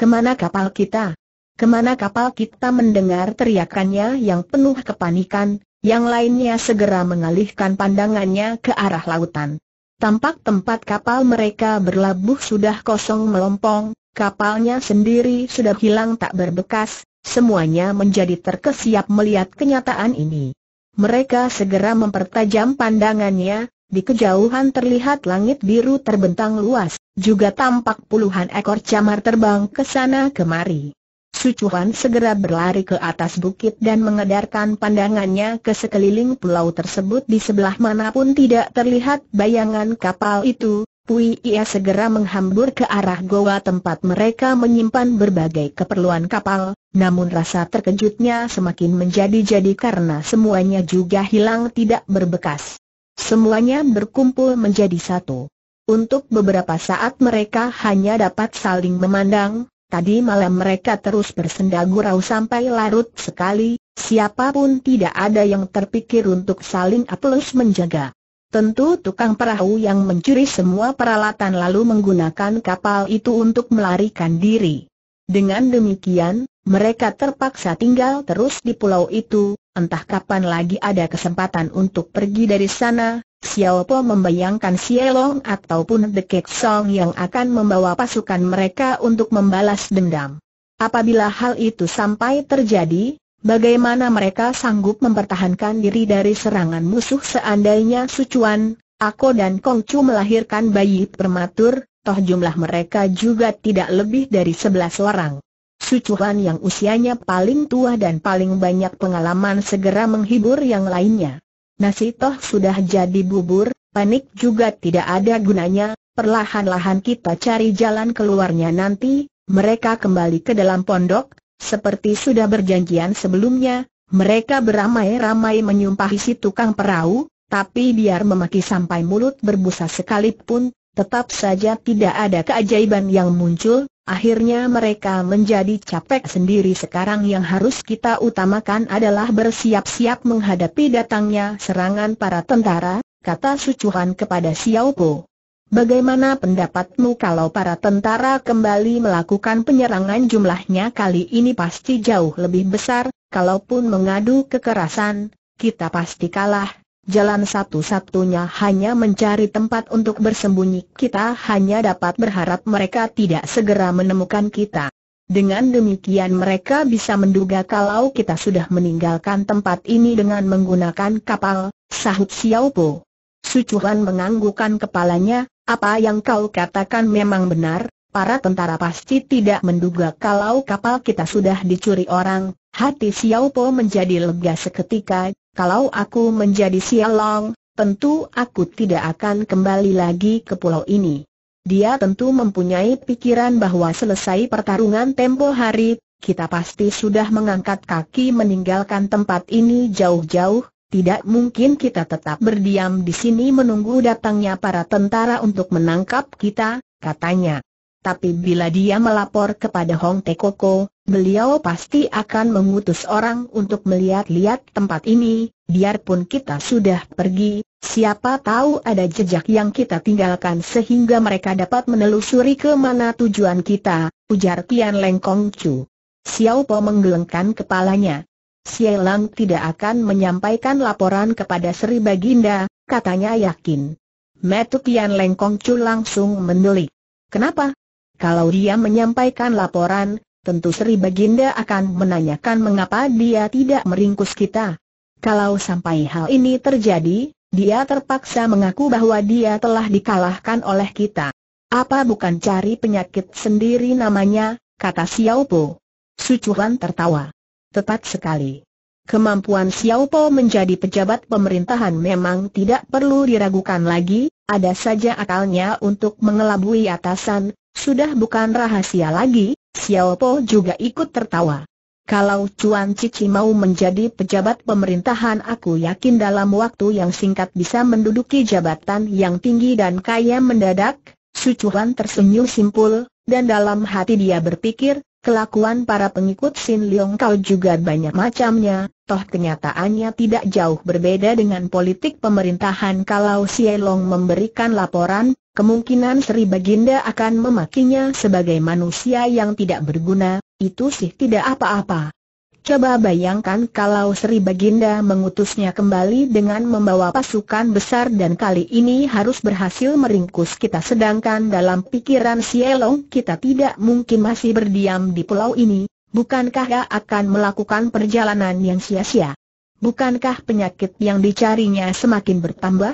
Kemana kapal kita? Kemana kapal kita mendengar teriakannya yang penuh kepanikan, yang lainnya segera mengalihkan pandangannya ke arah lautan. Tampak tempat kapal mereka berlabuh sudah kosong melompong, kapalnya sendiri sudah hilang tak berbekas, semuanya menjadi terkesiap melihat kenyataan ini. Mereka segera mempertajam pandangannya, di kejauhan terlihat langit biru terbentang luas, juga tampak puluhan ekor camar terbang ke sana kemari. Sucuhan segera berlari ke atas bukit dan mengedarkan pandangannya ke sekeliling pulau tersebut di sebelah mana pun tidak terlihat bayangan kapal itu, Pui Ia segera menghambur ke arah goa tempat mereka menyimpan berbagai keperluan kapal, namun rasa terkejutnya semakin menjadi-jadi karena semuanya juga hilang tidak berbekas. Semuanya berkumpul menjadi satu. Untuk beberapa saat mereka hanya dapat saling memandang, Tadi malam mereka terus bersenda gurau sampai larut sekali, siapapun tidak ada yang terpikir untuk saling apelus menjaga. Tentu tukang perahu yang mencuri semua peralatan lalu menggunakan kapal itu untuk melarikan diri. Dengan demikian, mereka terpaksa tinggal terus di pulau itu, entah kapan lagi ada kesempatan untuk pergi dari sana, Xiao Po membayangkan Xie Long ataupun The Kek Song yang akan membawa pasukan mereka untuk membalas dendam. Apabila hal itu sampai terjadi, bagaimana mereka sanggup mempertahankan diri dari serangan musuh seandainya Sucuan, Ako dan Kong Chu melahirkan bayi prematur, toh jumlah mereka juga tidak lebih dari sebelas orang. Sucuan yang usianya paling tua dan paling banyak pengalaman segera menghibur yang lainnya. Nasi toh sudah jadi bubur, panik juga tidak ada gunanya, perlahan-lahan kita cari jalan keluarnya nanti, mereka kembali ke dalam pondok, seperti sudah berjanjian sebelumnya, mereka beramai-ramai menyumpahi si tukang perahu, tapi biar memaki sampai mulut berbusa sekalipun, tetap saja tidak ada keajaiban yang muncul, Akhirnya mereka menjadi capek sendiri sekarang yang harus kita utamakan adalah bersiap-siap menghadapi datangnya serangan para tentara, kata Sucuhan kepada Xiao Po. Bagaimana pendapatmu kalau para tentara kembali melakukan penyerangan jumlahnya kali ini pasti jauh lebih besar, kalaupun mengadu kekerasan, kita pasti kalah, Jalan satu-satunya hanya mencari tempat untuk bersembunyi Kita hanya dapat berharap mereka tidak segera menemukan kita Dengan demikian mereka bisa menduga kalau kita sudah meninggalkan tempat ini dengan menggunakan kapal, sahut Xiao Xiaopo Sucuhan menganggukkan kepalanya, apa yang kau katakan memang benar, para tentara pasti tidak menduga kalau kapal kita sudah dicuri orang Hati Xiao Po menjadi lega seketika, kalau aku menjadi sialong, tentu aku tidak akan kembali lagi ke pulau ini. Dia tentu mempunyai pikiran bahwa selesai pertarungan tempo hari, kita pasti sudah mengangkat kaki meninggalkan tempat ini jauh-jauh, tidak mungkin kita tetap berdiam di sini menunggu datangnya para tentara untuk menangkap kita, katanya. Tapi bila dia melapor kepada Hong Tekoko, beliau pasti akan mengutus orang untuk melihat-lihat tempat ini, biarpun kita sudah pergi, siapa tahu ada jejak yang kita tinggalkan sehingga mereka dapat menelusuri ke mana tujuan kita, ujar Tian Leng Kong Chu. Xiao Po menggelengkan kepalanya. Lang tidak akan menyampaikan laporan kepada Sri Baginda, katanya yakin. Metu Tian Leng Chu langsung mendelik. Kenapa? Kalau dia menyampaikan laporan, tentu Sri Baginda akan menanyakan mengapa dia tidak meringkus kita. Kalau sampai hal ini terjadi, dia terpaksa mengaku bahwa dia telah dikalahkan oleh kita. Apa bukan cari penyakit sendiri namanya, kata Xiao Po. Sucuhan tertawa. Tepat sekali. Kemampuan Xiao Po menjadi pejabat pemerintahan memang tidak perlu diragukan lagi, ada saja akalnya untuk mengelabui atasan, sudah bukan rahasia lagi, Xiaopo juga ikut tertawa. Kalau Cuan Cici mau menjadi pejabat pemerintahan aku yakin dalam waktu yang singkat bisa menduduki jabatan yang tinggi dan kaya mendadak, Su Cuan tersenyum simpul, dan dalam hati dia berpikir, kelakuan para pengikut Sin Leong Kau juga banyak macamnya, toh kenyataannya tidak jauh berbeda dengan politik pemerintahan kalau Sielong memberikan laporan, kemungkinan Sri Baginda akan memakinya sebagai manusia yang tidak berguna, itu sih tidak apa-apa. Coba bayangkan kalau Sri Baginda mengutusnya kembali dengan membawa pasukan besar dan kali ini harus berhasil meringkus kita sedangkan dalam pikiran Sielong kita tidak mungkin masih berdiam di pulau ini, bukankah ia akan melakukan perjalanan yang sia-sia? Bukankah penyakit yang dicarinya semakin bertambah?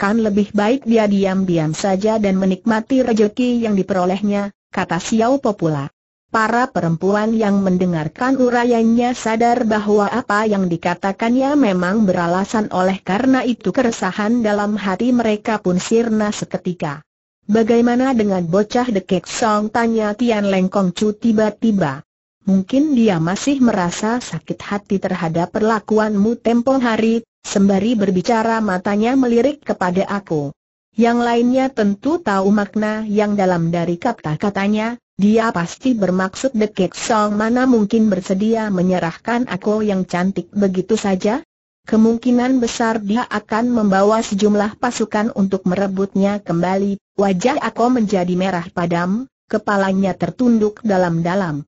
Kan lebih baik dia diam-diam saja dan menikmati rejeki yang diperolehnya, kata Xiao Popula. Para perempuan yang mendengarkan uraiannya sadar bahwa apa yang dikatakannya memang beralasan oleh karena itu keresahan dalam hati mereka pun sirna seketika. Bagaimana dengan bocah dekek song tanya Tian Lengkong Chu tiba-tiba. Mungkin dia masih merasa sakit hati terhadap perlakuanmu tempoh hari, sembari berbicara matanya melirik kepada aku. Yang lainnya tentu tahu makna yang dalam dari kata-katanya, dia pasti bermaksud dekek song mana mungkin bersedia menyerahkan aku yang cantik begitu saja? Kemungkinan besar dia akan membawa sejumlah pasukan untuk merebutnya kembali. Wajah aku menjadi merah padam, kepalanya tertunduk dalam-dalam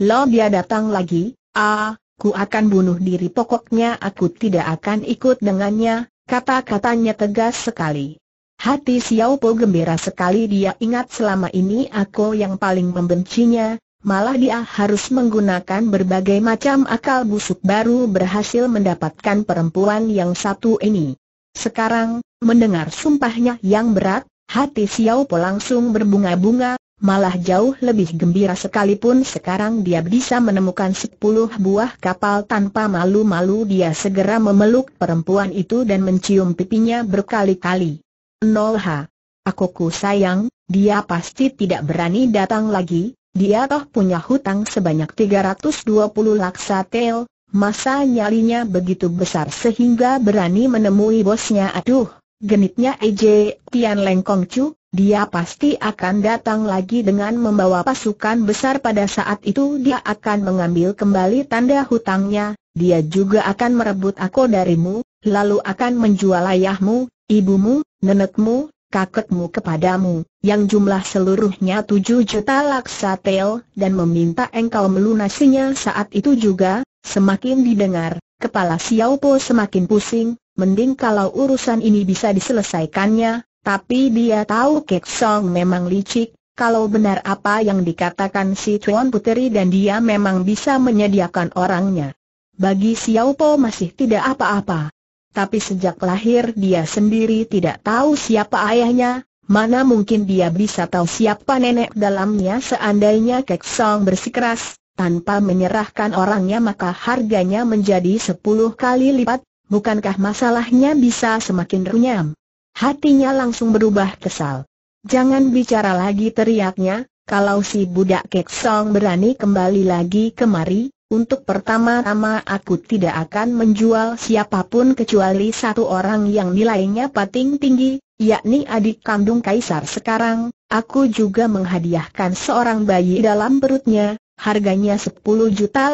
lo dia datang lagi, aku ku akan bunuh diri pokoknya aku tidak akan ikut dengannya, kata-katanya tegas sekali. Hati Xiao Po gembira sekali dia ingat selama ini aku yang paling membencinya, malah dia harus menggunakan berbagai macam akal busuk baru berhasil mendapatkan perempuan yang satu ini. Sekarang, mendengar sumpahnya yang berat, hati Xiao Po langsung berbunga-bunga, malah jauh lebih gembira sekalipun sekarang dia bisa menemukan sepuluh buah kapal tanpa malu-malu dia segera memeluk perempuan itu dan mencium pipinya berkali-kali. Nolha. Aku ku sayang, dia pasti tidak berani datang lagi, dia toh punya hutang sebanyak ratus 320 laksa tel, masa nyalinya begitu besar sehingga berani menemui bosnya aduh. Genitnya EJ, Tian Leng Kong Chu, dia pasti akan datang lagi dengan membawa pasukan besar pada saat itu dia akan mengambil kembali tanda hutangnya, dia juga akan merebut aku darimu, lalu akan menjual ayahmu, ibumu, nenekmu, kakekmu kepadamu, yang jumlah seluruhnya 7 juta laksa tel, dan meminta engkau melunasinya saat itu juga, semakin didengar, kepala Xiao Po semakin pusing, mending kalau urusan ini bisa diselesaikannya, tapi dia tahu Kek Song memang licik, kalau benar apa yang dikatakan si Tuan Puteri dan dia memang bisa menyediakan orangnya. Bagi Xiao Po masih tidak apa-apa. Tapi sejak lahir dia sendiri tidak tahu siapa ayahnya, mana mungkin dia bisa tahu siapa nenek dalamnya seandainya Kek Song bersikeras, tanpa menyerahkan orangnya maka harganya menjadi sepuluh kali lipat, bukankah masalahnya bisa semakin runyam? Hatinya langsung berubah kesal. Jangan bicara lagi teriaknya, kalau si budak Keksong berani kembali lagi kemari, untuk pertama-tama aku tidak akan menjual siapapun kecuali satu orang yang nilainya pating tinggi, yakni adik kandung Kaisar sekarang, aku juga menghadiahkan seorang bayi dalam perutnya, Harganya 10 juta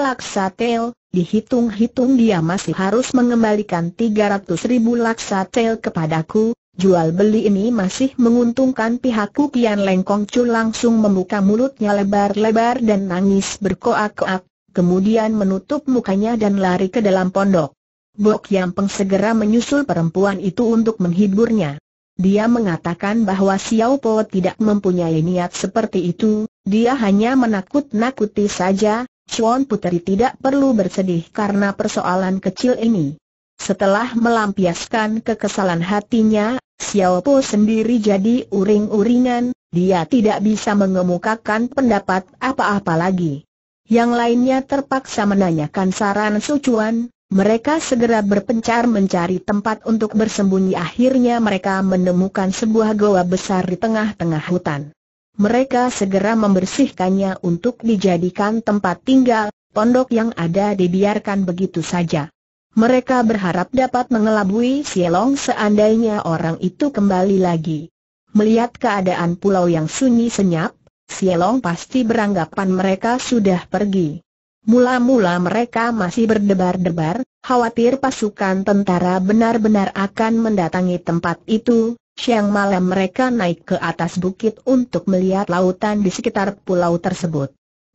tel, dihitung-hitung dia masih harus mengembalikan 300 ribu laksatel kepadaku, Jual beli ini masih menguntungkan pihakku Pian Lengkong Chu langsung membuka mulutnya lebar-lebar dan nangis berkoak-koak, kemudian menutup mukanya dan lari ke dalam pondok. Bok Yang Peng segera menyusul perempuan itu untuk menghiburnya. Dia mengatakan bahwa Xiao Po tidak mempunyai niat seperti itu, dia hanya menakut-nakuti saja, Chuan Puteri tidak perlu bersedih karena persoalan kecil ini. Setelah melampiaskan kekesalan hatinya, Xiao Po sendiri jadi uring-uringan, dia tidak bisa mengemukakan pendapat apa-apa lagi. Yang lainnya terpaksa menanyakan saran Su Chuan, mereka segera berpencar mencari tempat untuk bersembunyi akhirnya mereka menemukan sebuah goa besar di tengah-tengah hutan. Mereka segera membersihkannya untuk dijadikan tempat tinggal, pondok yang ada dibiarkan begitu saja. Mereka berharap dapat mengelabui Sielong seandainya orang itu kembali lagi. Melihat keadaan pulau yang sunyi senyap, Sielong pasti beranggapan mereka sudah pergi. Mula-mula mereka masih berdebar-debar, khawatir pasukan tentara benar-benar akan mendatangi tempat itu. Siang malam mereka naik ke atas bukit untuk melihat lautan di sekitar pulau tersebut.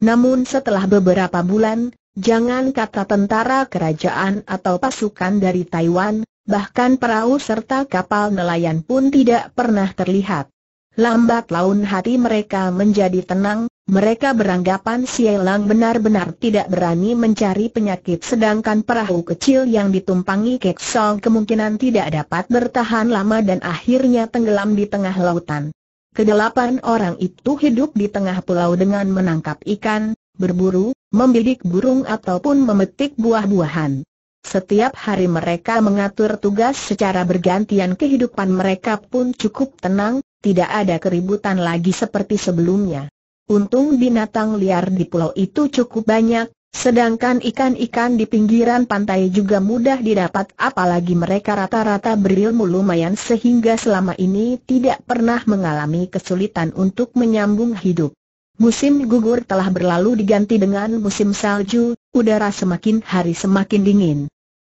Namun setelah beberapa bulan, jangan kata tentara kerajaan atau pasukan dari Taiwan, bahkan perahu serta kapal nelayan pun tidak pernah terlihat. Lambat laun hati mereka menjadi tenang, mereka beranggapan Sielang benar-benar tidak berani mencari penyakit sedangkan perahu kecil yang ditumpangi Kek Song kemungkinan tidak dapat bertahan lama dan akhirnya tenggelam di tengah lautan. Kedelapan orang itu hidup di tengah pulau dengan menangkap ikan, berburu, membidik burung ataupun memetik buah-buahan. Setiap hari mereka mengatur tugas secara bergantian kehidupan mereka pun cukup tenang, tidak ada keributan lagi seperti sebelumnya. Untung binatang liar di pulau itu cukup banyak, sedangkan ikan-ikan di pinggiran pantai juga mudah didapat apalagi mereka rata-rata berilmu lumayan sehingga selama ini tidak pernah mengalami kesulitan untuk menyambung hidup. Musim gugur telah berlalu diganti dengan musim salju, udara semakin hari semakin dingin.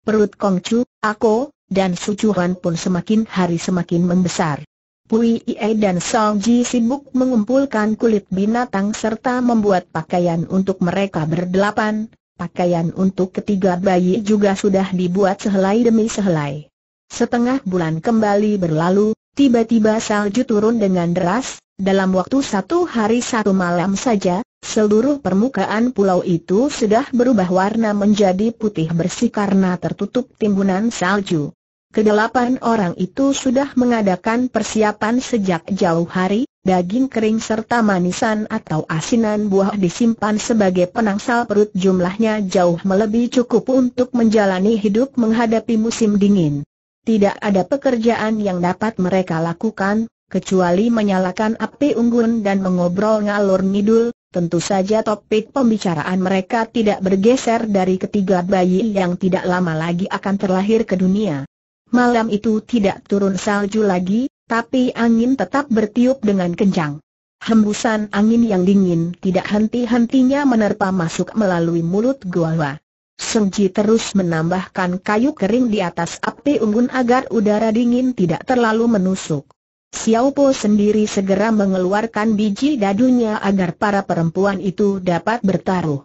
Perut Kongcu, Ako, dan Sucuhan pun semakin hari semakin membesar. Pui Ie dan Song Ji sibuk mengumpulkan kulit binatang serta membuat pakaian untuk mereka berdelapan, pakaian untuk ketiga bayi juga sudah dibuat sehelai demi sehelai. Setengah bulan kembali berlalu, tiba-tiba salju turun dengan deras, dalam waktu satu hari satu malam saja, seluruh permukaan pulau itu sudah berubah warna menjadi putih bersih karena tertutup timbunan salju. Kedelapan orang itu sudah mengadakan persiapan sejak jauh hari, daging kering serta manisan atau asinan buah disimpan sebagai penangsal perut jumlahnya jauh melebihi cukup untuk menjalani hidup menghadapi musim dingin. Tidak ada pekerjaan yang dapat mereka lakukan, kecuali menyalakan api unggun dan mengobrol ngalur ngidul, Tentu saja topik pembicaraan mereka tidak bergeser dari ketiga bayi yang tidak lama lagi akan terlahir ke dunia. Malam itu tidak turun salju lagi, tapi angin tetap bertiup dengan kencang. Hembusan angin yang dingin tidak henti-hentinya menerpa masuk melalui mulut gua. Sengji terus menambahkan kayu kering di atas api unggun agar udara dingin tidak terlalu menusuk. Xiao Po sendiri segera mengeluarkan biji dadunya agar para perempuan itu dapat bertaruh.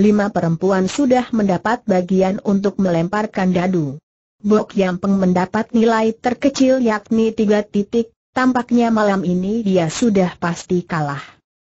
Lima perempuan sudah mendapat bagian untuk melemparkan dadu. Bok Peng mendapat nilai terkecil yakni tiga titik, tampaknya malam ini dia sudah pasti kalah.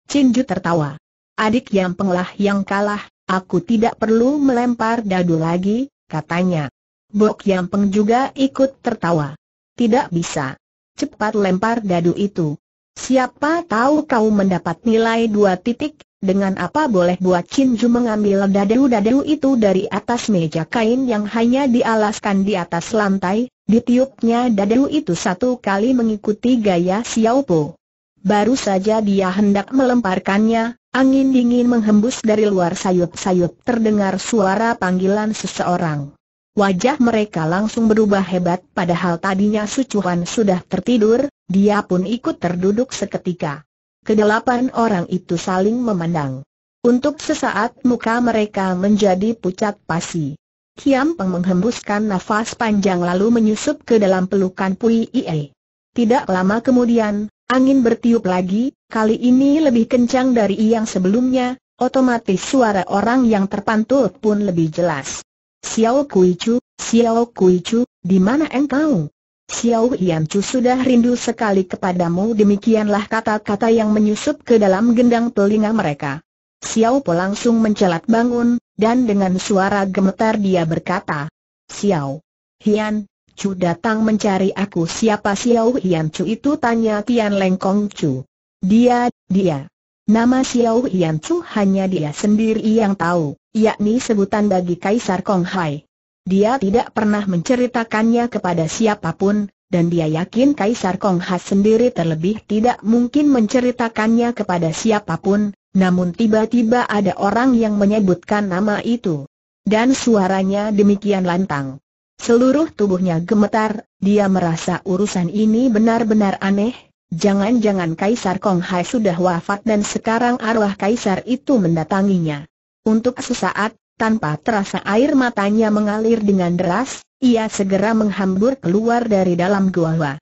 Ju tertawa. Adik Peng lah yang kalah, aku tidak perlu melempar dadu lagi, katanya. Bok Yang Peng juga ikut tertawa. Tidak bisa. Cepat lempar dadu itu. Siapa tahu kau mendapat nilai dua titik, dengan apa boleh buat Chin Ju mengambil dadeu-dadeu itu dari atas meja kain yang hanya dialaskan di atas lantai, ditiupnya dadeu itu satu kali mengikuti gaya Xiao Po. Baru saja dia hendak melemparkannya, angin dingin menghembus dari luar sayup-sayup terdengar suara panggilan seseorang. Wajah mereka langsung berubah hebat padahal tadinya Sucuhan sudah tertidur, dia pun ikut terduduk seketika. Kedelapan orang itu saling memandang. Untuk sesaat muka mereka menjadi pucat pasi. Kiam Peng menghembuskan nafas panjang lalu menyusup ke dalam pelukan Pui Ie. Tidak lama kemudian, angin bertiup lagi, kali ini lebih kencang dari yang sebelumnya, otomatis suara orang yang terpantul pun lebih jelas. Xiao Kui Chu, Xiao Kui Chu, di mana engkau? Xiao Yan Chu sudah rindu sekali kepadamu demikianlah kata-kata yang menyusup ke dalam gendang telinga mereka. Xiao Po langsung mencelat bangun, dan dengan suara gemetar dia berkata, Xiao Hian Chu datang mencari aku siapa Xiao Hian Chu itu tanya Tian Leng Kong Chu. Dia, dia. Nama Xiao Hian Chu hanya dia sendiri yang tahu, yakni sebutan bagi Kaisar Kong Hai. Dia tidak pernah menceritakannya kepada siapapun, dan dia yakin Kaisar Kong Ha sendiri terlebih tidak mungkin menceritakannya kepada siapapun, namun tiba-tiba ada orang yang menyebutkan nama itu. Dan suaranya demikian lantang. Seluruh tubuhnya gemetar, dia merasa urusan ini benar-benar aneh, jangan-jangan Kaisar Kong Ha sudah wafat dan sekarang arwah Kaisar itu mendatanginya. Untuk sesaat, tanpa terasa air matanya mengalir dengan deras, ia segera menghambur keluar dari dalam gua.